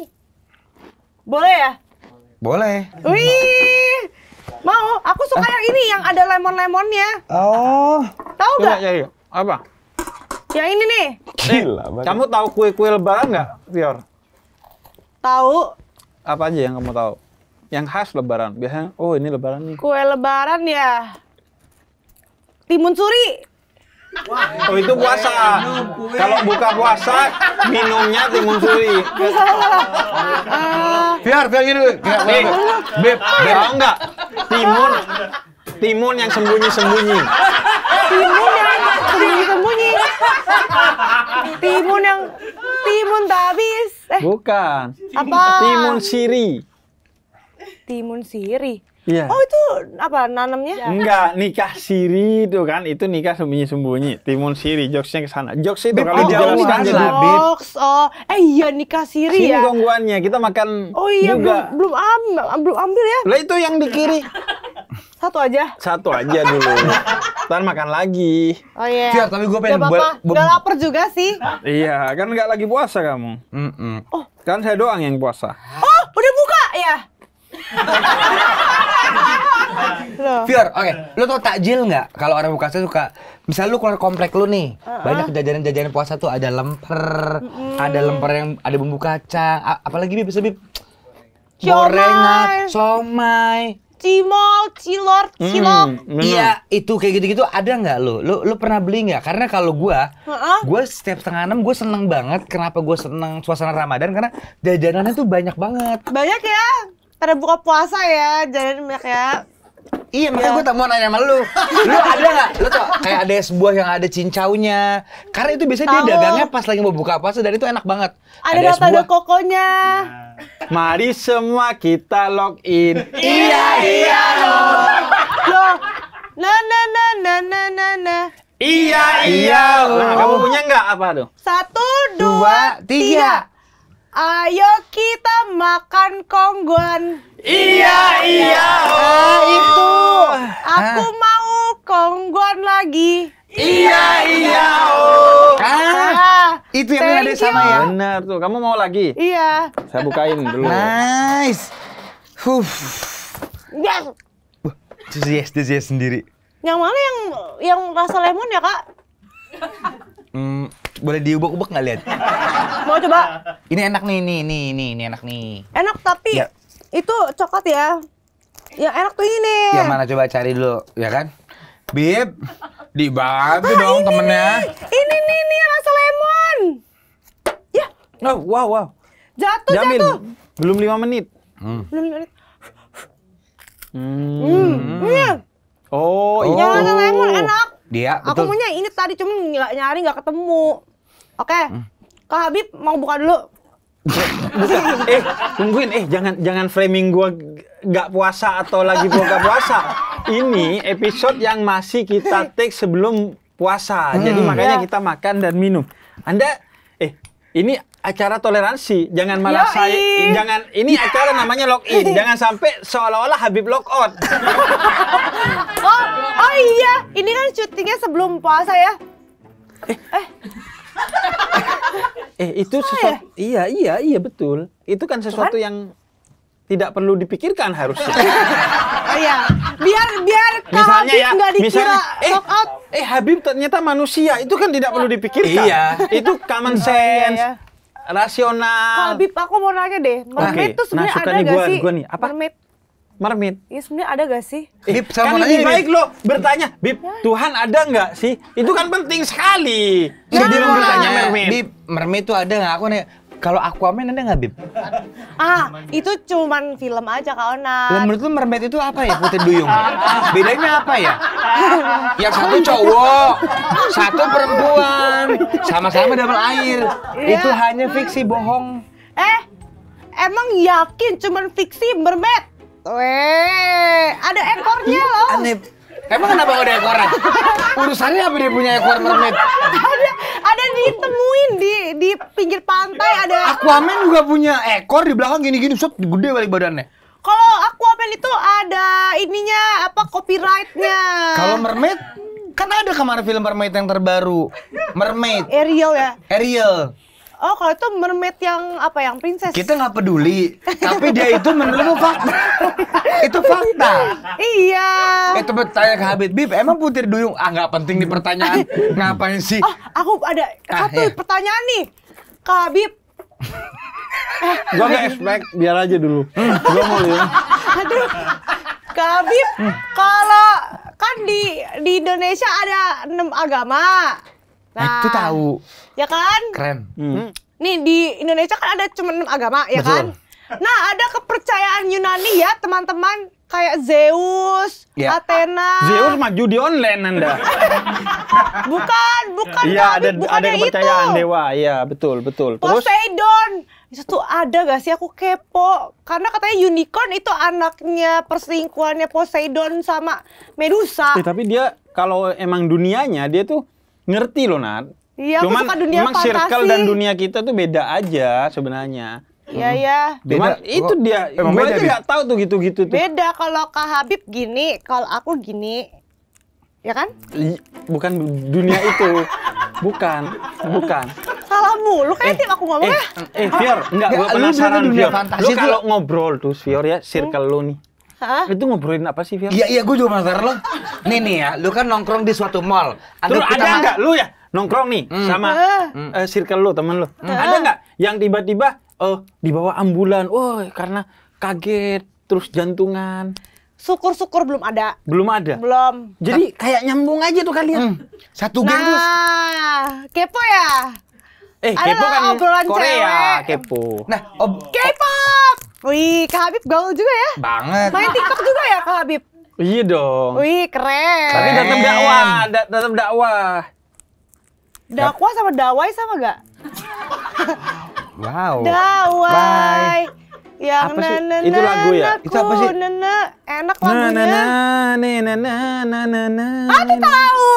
Boleh ya? Boleh. Wih. Mau, aku suka eh. yang ini yang ada lemon-lemonnya. Oh. Tahu nggak? Apa? Yang ini nih. Gila banget. Kamu tahu kue-kue lebaran nggak, Fior? Tahu. Apa aja yang kamu tahu? Yang khas lebaran. Biasanya, oh ini lebaran nih. Kue lebaran ya. Timun suri. Wah, oh itu puasa. Kalau buka puasa minumnya timun suri. biar biar gini. Beb, beb, beb. enggak? Timun, timun yang sembunyi-sembunyi. Timun yang <laughs> timun yang timun tabis. Eh. Bukan. Apa? Timun siri. Timun siri. Iya. Oh itu apa nanamnya? Iya. Enggak, nikah siri itu kan itu nikah sembunyi-sembunyi. Timun siri, jokesnya ke sana. Jokes itu kalau oh, dijelaskan jadi jokes. Oh, eh iya nikah siri Sini ya. Gangguannya kita makan Oh iya juga. belum belum ambil, belum ambil ya. Lah itu yang di kiri. <laughs> Satu aja. Satu aja dulu. Ntar makan lagi. Oh iya. Yeah. tapi gue pengen gak buat... Gak lapar juga sih. iya, kan gak lagi puasa kamu. Mm -mm. Oh. Kan saya doang yang puasa. Oh, udah buka ya? <laughs> Fior, oke. Okay. Lu tau takjil nggak? Kalau orang puasa suka, misal lu keluar komplek lu nih, uh -huh. banyak jajanan-jajanan puasa tuh ada lemper, mm. ada lemper yang ada bumbu kaca, apalagi bib, bib gorengan, somai, cimol, cilor, cilok. Hmm, iya, itu kayak gitu-gitu ada nggak lo? Lo lo pernah beli nggak? Karena kalau gue, uh-uh. gue setiap setengah enam gue seneng banget. Kenapa gue seneng suasana Ramadan? Karena jajanannya tuh banyak banget. Banyak ya. Pada buka puasa ya, jajanan banyak ya. Iya, makanya gue tak mau nanya sama lu. <laughs> lu ada gak? Lu tau kayak ada sebuah yang ada cincaunya. Karena itu biasanya Tau. dia dagangnya pas lagi mau buka puasa dan itu enak banget. Ada, ada ada kokonya. Nah. Mari semua kita login. iya, iya loh. Loh. Na na na na na na Iya, Iya, iya loh. Nah, kamu punya nggak apa tuh? Satu, dua, dua tiga. tiga. Ayo kita makan kongguan. Iya iya. Ah, oh. itu. Ah. Aku Hah? mau kongguan lagi. Iya iya. Oh. Ah, ah itu yang ada sama ya. Benar tuh. Kamu mau lagi? Iya. Saya bukain dulu. Nice. Huf. Yes. Just yes, just yes sendiri. Yang mana yang yang rasa lemon ya kak? Hmm, boleh diubek-ubek nggak lihat? <laughs> Mau coba? Ini enak nih, nih, nih, nih, ini enak nih. Enak tapi ya. itu coklat ya. Yang enak tuh ini. Yang mana coba cari dulu, ya kan? Bib, dibantu ah, dong ini temennya. Nih. Ini nih, ini rasa lemon. Ya. Oh, wow, wow. Jatuh, Jamin. jatuh. Belum lima menit. Hmm. Belum lima menit. Hmm. Hmm. hmm. Oh, oh. Yang rasa lemon enak. Dia, betul. Aku punya ini tadi cuma nggak nyari nggak ketemu. Oke. Okay. Hmm. Kak Habib mau buka dulu. <laughs> eh, tungguin. Eh, jangan jangan framing gua nggak puasa atau lagi buka puasa. Ini episode yang masih kita take sebelum puasa. Hmm. Jadi makanya yeah. kita makan dan minum. Anda eh ini acara toleransi. Jangan malah saya jangan ini acara namanya login, in. Jangan sampai seolah-olah Habib lock out. <laughs> oh, oh iya, ini kan syutingnya sebelum puasa ya. Eh. eh. <laughs> eh itu oh, sesuatu ya? iya iya iya betul. Itu kan sesuatu Tuhan? yang tidak perlu dipikirkan harusnya. <laughs> Oh, iya, biar biar misalnya ya, gak dikira misalnya, eh, out. Eh Habib ternyata manusia itu kan tidak perlu iya. dipikirkan. Iya, itu common sense. Oh, iya, iya. iya. Rasional. Kalau Habib aku mau nanya deh, nah, mermaid okay. Nah, itu sebenarnya nah, ada gak gua, sih? Gua nih, Mermaid Marmit. Iya sebenarnya ada gak sih? Eh, kan lebih baik lo bertanya, Bib, ya. Tuhan ada nggak sih? Itu kan penting sekali. Ya. Jadi lo bertanya Marmit. Bib, Marmit itu ada nggak? Aku nih, kalau Aquaman ada nggak, Bib? Ah, itu cuman film aja, Kak Onat. Lah menurut lu mermaid itu apa ya, putih duyung? Bedanya apa ya? Yang satu <laughs> cowok, satu perempuan, sama-sama dapat air. Ya. Itu hanya fiksi, bohong. Eh, emang yakin cuman fiksi mermaid? Weh, ada ekornya loh. Aneh. Emang kenapa ada ekornya? Urusannya apa dia punya ekor mermaid? ada, ada ditemuin di di pinggir pantai ada. Aquaman juga punya ekor di belakang gini-gini, set gede balik badannya. Kalau Aquaman itu ada ininya apa copyrightnya. Kalau mermaid kan ada kemarin film mermaid yang terbaru. Mermaid. Ariel ya. Ariel. Oh, kalau itu mermaid yang apa yang princess. Kita nggak peduli, tapi dia itu menurutmu fakta. <laughs> itu fakta. Iya. Itu bertanya ke Habib Bib, emang putri duyung ah nggak penting di pertanyaan. <laughs> Ngapain sih? Oh, aku ada ah, satu iya. pertanyaan nih. ke Habib. <laughs> gua nggak expect, biar aja dulu. gua mau ya. Aduh. Kak Habib, hmm. kalau kan di di Indonesia ada enam agama. Nah, nah, itu tahu. Ya kan? Keren. Hmm. hmm. Nih di Indonesia kan ada cuma enam agama ya Betul. kan? Nah ada kepercayaan Yunani ya teman-teman kayak Zeus, ya. Athena. Zeus maju di online Anda. <laughs> bukan, bukan. Iya, ada bukan ada kepercayaan itu. dewa. Iya, betul, betul. Poseidon. Itu tuh ada gak sih aku kepo? Karena katanya unicorn itu anaknya perselingkuhannya Poseidon sama Medusa. Eh, tapi dia kalau emang dunianya dia tuh Ngerti loh Nat. Iya, Cuman suka dunia emang fantasi. circle dan dunia kita tuh beda aja sebenarnya. Iya hmm. iya. Cuman beda. itu dia. gue aja nggak tahu tuh gitu-gitu tuh. Beda kalau Kak Habib gini, kalau aku gini. Ya kan? Bukan dunia itu. bukan, bukan. Salah lu kayak eh, tim aku ngomong Eh, ah. eh Fior, enggak, gue penasaran Fior. Lu kalau ngobrol tuh Fior ya, circle hmm. lu nih Hah? Itu ngobrolin apa sih, Fir? Iya, iya, gue juga penasaran lo. nih nih ya, lu kan nongkrong di suatu mall. Terus ada nggak lu ya nongkrong nih hmm. sama hmm. Uh, circle lu, temen lu? Hmm. Ada nggak yang tiba-tiba uh, dibawa ambulan? Oh, karena kaget, terus jantungan. Syukur-syukur belum ada. Belum ada. Belum. Jadi kayak nyambung aja tuh kalian. Hmm. Satu geng nah, kepo ya. Eh, Adalah kepo kan obrolan Korea, cewek. kepo. Nah, ob k Wih, Kak Habib gaul juga ya? Banget. Main TikTok juga ya Kak Habib? Iya dong. Wih, keren. Tapi tetap iya. dakwah, da dakwah. Dakwah sama dawai sama gak? wow. Dawai. Bye. Yang apa sih? Na, na, itu lagu ya? itu apa sih? Na, enak lagunya. Na, na, na, na, na, na, na, Aku tahu.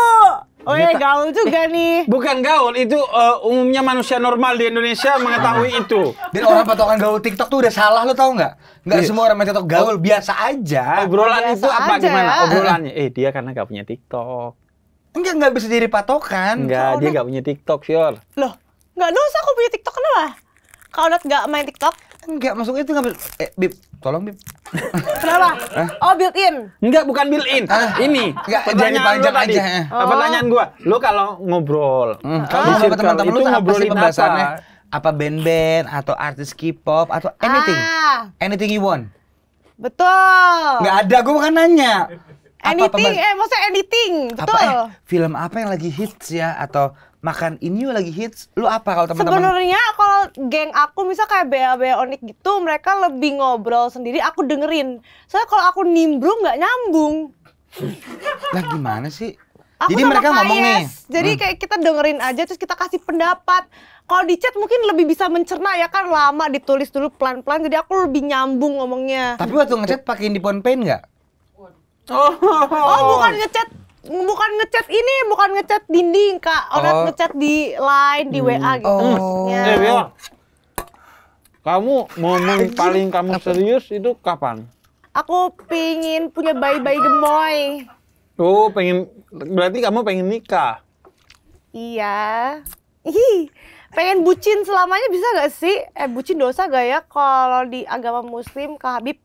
Oh iya, gaul juga nih. Bukan gaul, itu uh, umumnya manusia normal di Indonesia mengetahui ah. itu. Dan orang patokan gaul TikTok tuh udah salah lo tau nggak? Nggak iya. semua orang main TikTok gaul, oh, biasa aja. Obrolan biasa itu apa aja. gimana? Ah. Obrolannya, eh dia karena nggak punya TikTok. Enggak, nggak bisa jadi patokan. Enggak, dia nggak punya TikTok, Sior. Loh, nggak dosa aku punya TikTok kenapa? Kalau nggak main TikTok, Enggak, masuk itu nggak Eh, Bib, tolong Bib. Kenapa? oh, built in. Enggak, bukan built in. Ah, Ini. Enggak, jadi panjang aja. Eh. Nah, oh. Pertanyaan gua, lu kalau ngobrol, hmm. kalau sama teman-teman lu ngobrolin pembahasannya apa band-band atau artis K-pop atau anything. Ah. Anything you want. Betul. Nggak ada, gue bukan nanya. Eh, anything, apa, eh maksudnya anything, betul. Apa, eh, film apa yang lagi hits ya atau makan ini lagi hits, lu apa kalau teman-teman? Sebenarnya kalau geng aku misal kayak Bea Bea Onik gitu, mereka lebih ngobrol sendiri, aku dengerin. Soalnya kalau aku nimbrung nggak nyambung. <laughs> lah gimana sih? Aku jadi mereka Kayes, ngomong nih. Jadi hmm. kayak kita dengerin aja terus kita kasih pendapat. Kalau di chat mungkin lebih bisa mencerna ya kan lama ditulis dulu pelan-pelan jadi aku lebih nyambung ngomongnya. Tapi waktu ngechat pakai di phone pain nggak? Oh. oh, bukan ngechat bukan ngecat ini, bukan ngecat dinding, Kak. Orang oh. ngecat di line, di WA hmm. gitu oh. maksudnya. Eh, Bella. Kamu momen paling kamu serius itu kapan? Aku pingin punya bayi-bayi gemoy. Oh, pengen berarti kamu pengen nikah? Iya. Hi, pengen bucin selamanya bisa gak sih? Eh, bucin dosa gak ya kalau di agama muslim Kak Habib?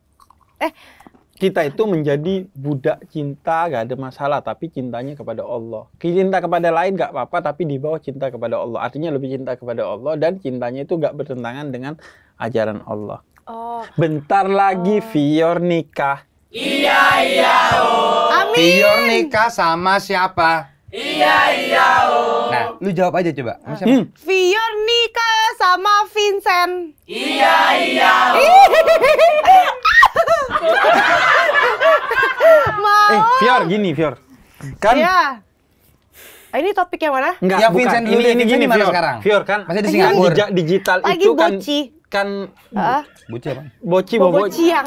Eh, kita itu menjadi budak cinta gak ada masalah tapi cintanya kepada Allah cinta kepada lain gak apa-apa tapi di bawah cinta kepada Allah artinya lebih cinta kepada Allah dan cintanya itu gak bertentangan dengan ajaran Allah oh. bentar lagi oh. Fior nikah iya iya oh Amin. Fior nikah sama siapa iya iya oh nah lu jawab aja coba ah. Hmm. Fior nikah sama Vincent iya iya oh. Mau. Eh, Fior, gini Fior. Kan Iya. Ah, ini topik yang mana? Enggak, ya, bukan. ini, ini gini Fior. sekarang? Fior kan masih di Singapura. Digi digital Lagi itu kan boci. kan kan uh, boci apa? Boci bobo, bobo ciang.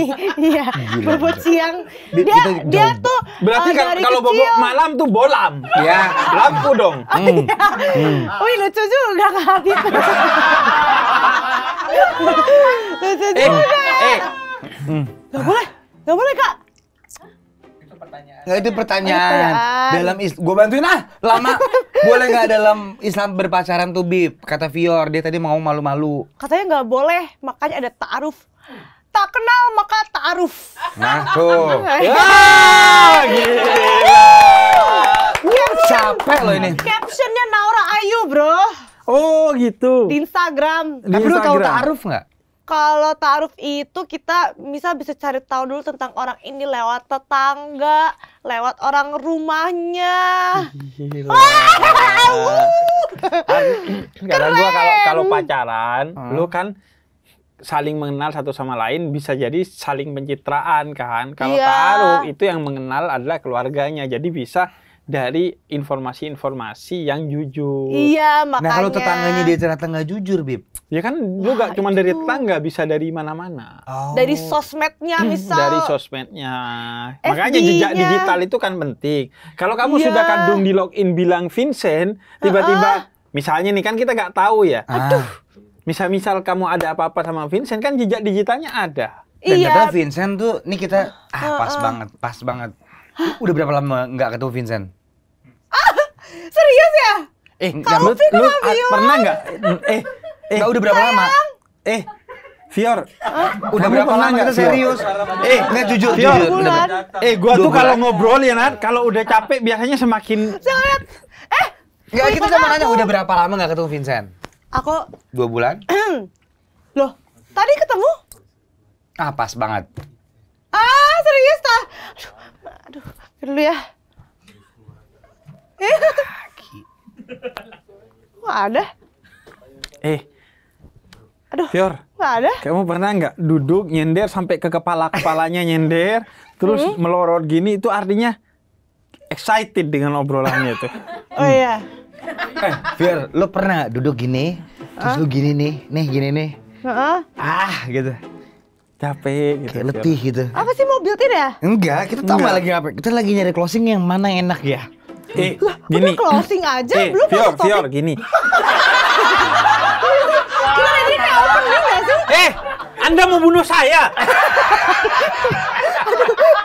<laughs> Iya, bobo ciang. Dia dia tuh berarti uh, kan kalau bobo malam tuh bolam. Iya, lampu dong. <laughs> Oh, iya. Hmm. hmm. Wih, lucu juga kan itu. <laughs> Eh, lucu juga. Eh, eh, Hmm. Gak boleh, gak boleh kak. Itu itu pertanyaan. Oh, ya. Dalam is, gue bantuin ah. Lama, <laughs> boleh nggak dalam Islam berpacaran tuh Bib? Kata Fior, dia tadi mau malu-malu. Katanya nggak boleh, makanya ada ta'aruf. Tak kenal maka ta'aruf. Nah tuh. Wah, gila. Capek loh ini. Captionnya Naura Ayu bro. Oh gitu. Di Instagram. Di Tapi lu tahu ta'aruf nggak? kalau taruh itu kita bisa bisa cari tahu dulu tentang orang ini lewat tetangga, lewat orang rumahnya. Karena iya. gua kalau kalau pacaran, hmm. lu kan saling mengenal satu sama lain bisa jadi saling pencitraan kan. Kalau yeah. taruh itu yang mengenal adalah keluarganya. Jadi bisa dari informasi-informasi yang jujur. Iya, makanya. Nah, kalau tetangganya dia ternyata nggak jujur, Bib. Ya kan juga cuma dari tetangga bisa dari mana-mana. Oh. Dari sosmednya hmm, misal. Dari sosmednya. Makanya jejak digital itu kan penting. Kalau kamu iya. sudah kandung di login bilang Vincent, tiba-tiba uh -uh. misalnya nih kan kita nggak tahu ya. Ah. Aduh. Misal-misal kamu ada apa-apa sama Vincent kan jejak digitalnya ada. Iya. Dan iya. ternyata Vincent tuh, nih kita ah pas uh -uh. banget, pas banget. Udah berapa lama nggak ketemu Vincent? Serius ya? Eh, kamu ya, lu, lu ah, pernah nggak? Eh, eh, <laughs> udah berapa lama? Eh, Fior, Hah? udah berapa lama kita serius? Eh, nggak jujur, Fior. Eh, gua tuh kalau ngobrol ya, Nat, kalau udah capek biasanya semakin Jangan. Eh, nggak kita sama nanya udah berapa lama nggak ketemu Vincent? Aku dua bulan. <clears throat> Loh, tadi ketemu? Ah, pas banget. Ah, serius tah? Aduh, aduh, dulu ya. <laughs> Kok ada? Eh. Aduh. Fior. Gak ada. Kamu pernah nggak duduk nyender sampai ke kepala kepalanya nyender, terus hmm? melorot gini itu artinya excited dengan obrolannya itu. Oh iya. Hmm. Eh, Fior, lu pernah gak duduk gini, terus huh? lu gini nih, nih gini nih. uh -huh. Ah, gitu. Capek gitu. Kayak letih gitu. Apa sih mau tidak? Ya? Enggak, kita tambah lagi apa. Kita lagi nyari closing yang mana enak ya. Eh, lah, gini. closing aja, eh, belum Fior, Fior, gini. ini kayak Eh, Anda mau bunuh saya?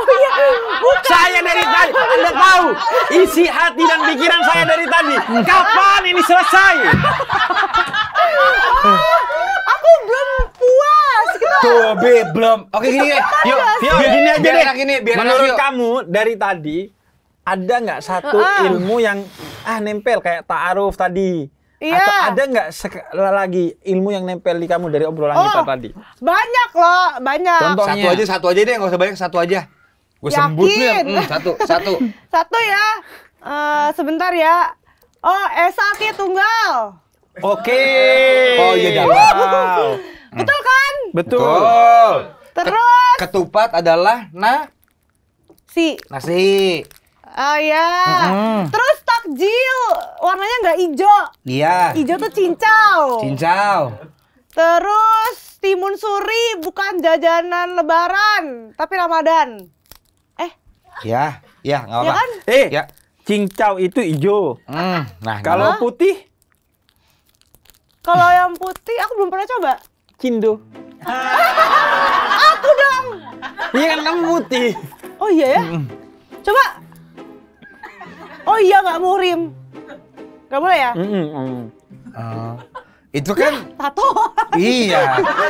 Oh iya, bukan. Saya dari tadi, Anda tahu isi hati dan pikiran saya dari tadi. Kapan ini selesai? aku belum puas. Gitu. Tuh, belum. Oke, gini Yuk, gini aja deh. Gini, biar Menurut kamu dari tadi, ada nggak satu uh ilmu yang ah nempel kayak ta'aruf tadi? Iya. Atau ada nggak lagi ilmu yang nempel di kamu dari obrolan oh, kita tadi? Banyak loh, banyak. Contohnya. Satu aja, satu aja deh, nggak usah banyak, satu aja. Gue sembuh nih. Hmm, satu, satu. <laughs> satu ya. Uh, sebentar ya. Oh, Ki tunggal. Oke. Okay. Oh iya dapat. Wow. <laughs> Betul kan? Betul. Betul. Terus ketupat adalah na si. Nasi. Oh ya. Mm-hmm. Terus takjil warnanya nggak hijau. Iya. Hijau tuh cincau. Cincau. Terus timun suri bukan jajanan lebaran, tapi Ramadan. Eh. Iya, iya nggak iya apa-apa. Kan? Eh, ya. cincau itu hijau. Mm, nah, kalau putih? Kalau yang putih aku belum pernah coba. Cindo. <laughs> aku dong. Iya kan kamu putih. Oh iya ya. Coba Oh iya nggak murim, Gak boleh ya? Mm -mm. Uh, itu kan tato. <laughs> Iya.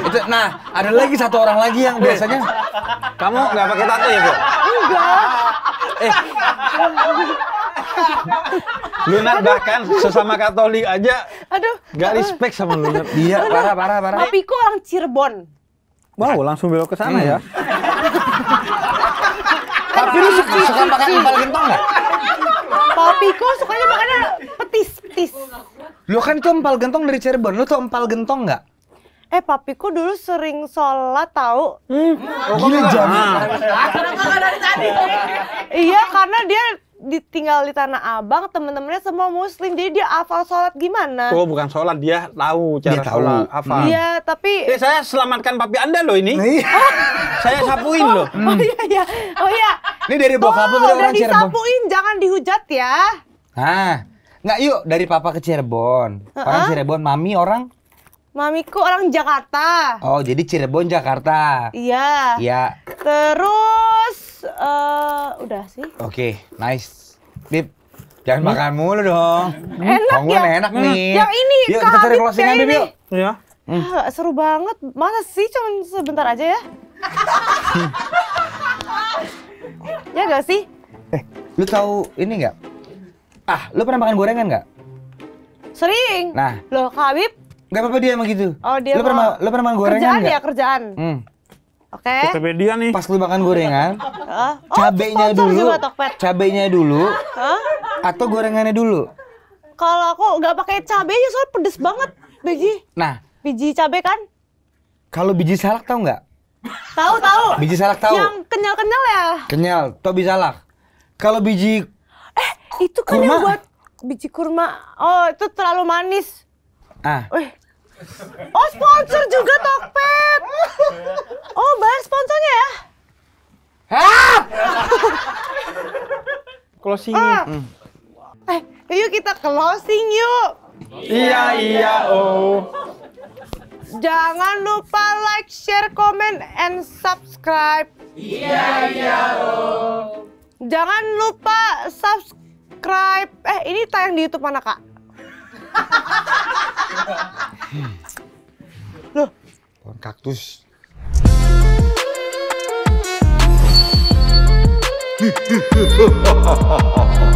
Itu nah, ada lagi satu orang lagi yang biasanya kamu nggak pakai tato ya, Bu? Enggak. Eh. Lunar bahkan sesama Katolik aja Aduh. Gak respect sama Lunar. Iya, parah parah parah. Tapi kok orang Cirebon. Wow, langsung belok ke sana hmm. ya. Tapi kan lu suka pakai kepala gentong enggak? Papiku Piko sukanya makanan petis-petis. Lo kan itu empal gentong dari Cirebon. Lo tuh empal gentong nggak? Eh, papiku dulu sering sholat tau. Hmm. Oh, Gila jam. Ah. Iya, karena dia ditinggal di Tanah Abang temen-temennya semua muslim jadi dia hafal sholat gimana oh bukan sholat dia tahu cara dia tahu. sholat hafal iya tapi eh, saya selamatkan papi anda loh ini iya. <laughs> saya sapuin loh oh, oh iya iya oh iya ini dari bokap oh, udah disapuin Sapuin jangan dihujat ya ah Nggak yuk dari papa ke Cirebon. Orang uh -huh. Cirebon, mami orang Mamiku orang Jakarta. Oh, jadi Cirebon Jakarta. Iya. Iya. Terus uh, udah sih. Oke, okay, nice. Bib, jangan hmm. makan mulu dong. Enak Bangun ya? enak hmm. nih. Yang ini, yuk, kita cari closingan Bib Iya. Hmm. Ah, seru banget. Masa sih cuma sebentar aja ya? <laughs> ya gak sih? Eh, lu tahu ini nggak? Ah, lu pernah makan gorengan nggak? Sering. Nah, loh Kak Habib, Gak apa-apa dia emang gitu. Oh, dia lo mau... pernah lo pernah makan gorengan Kerjaan gak? ya, kerjaan. Hmm. Oke. Okay. Tokopedia nih. Pas lu makan gorengan, oh, cabenya dulu. Juga, cabenya dulu. Huh? Atau gorengannya dulu? Kalau aku nggak pakai cabenya soalnya pedes banget, biji. Nah, biji cabe kan? Kalau biji salak tau nggak? Tahu tahu. Biji salak tau Yang kenyal-kenyal ya? Kenyal, tau biji salak. Kalau biji Eh, itu kan kurma. yang buat biji kurma. Oh, itu terlalu manis. Ah. Wih. Oh sponsor juga Tokped. Oh bayar sponsornya ya? Hah? <laughs> closing. Ah. Hmm. Eh, yuk kita closing yuk. Iya iya oh. Jangan lupa like, share, comment, and subscribe. Iya iya oh. Jangan lupa subscribe. Eh, ini tayang di YouTube mana kak? Loh, pohon kaktus. <laughs>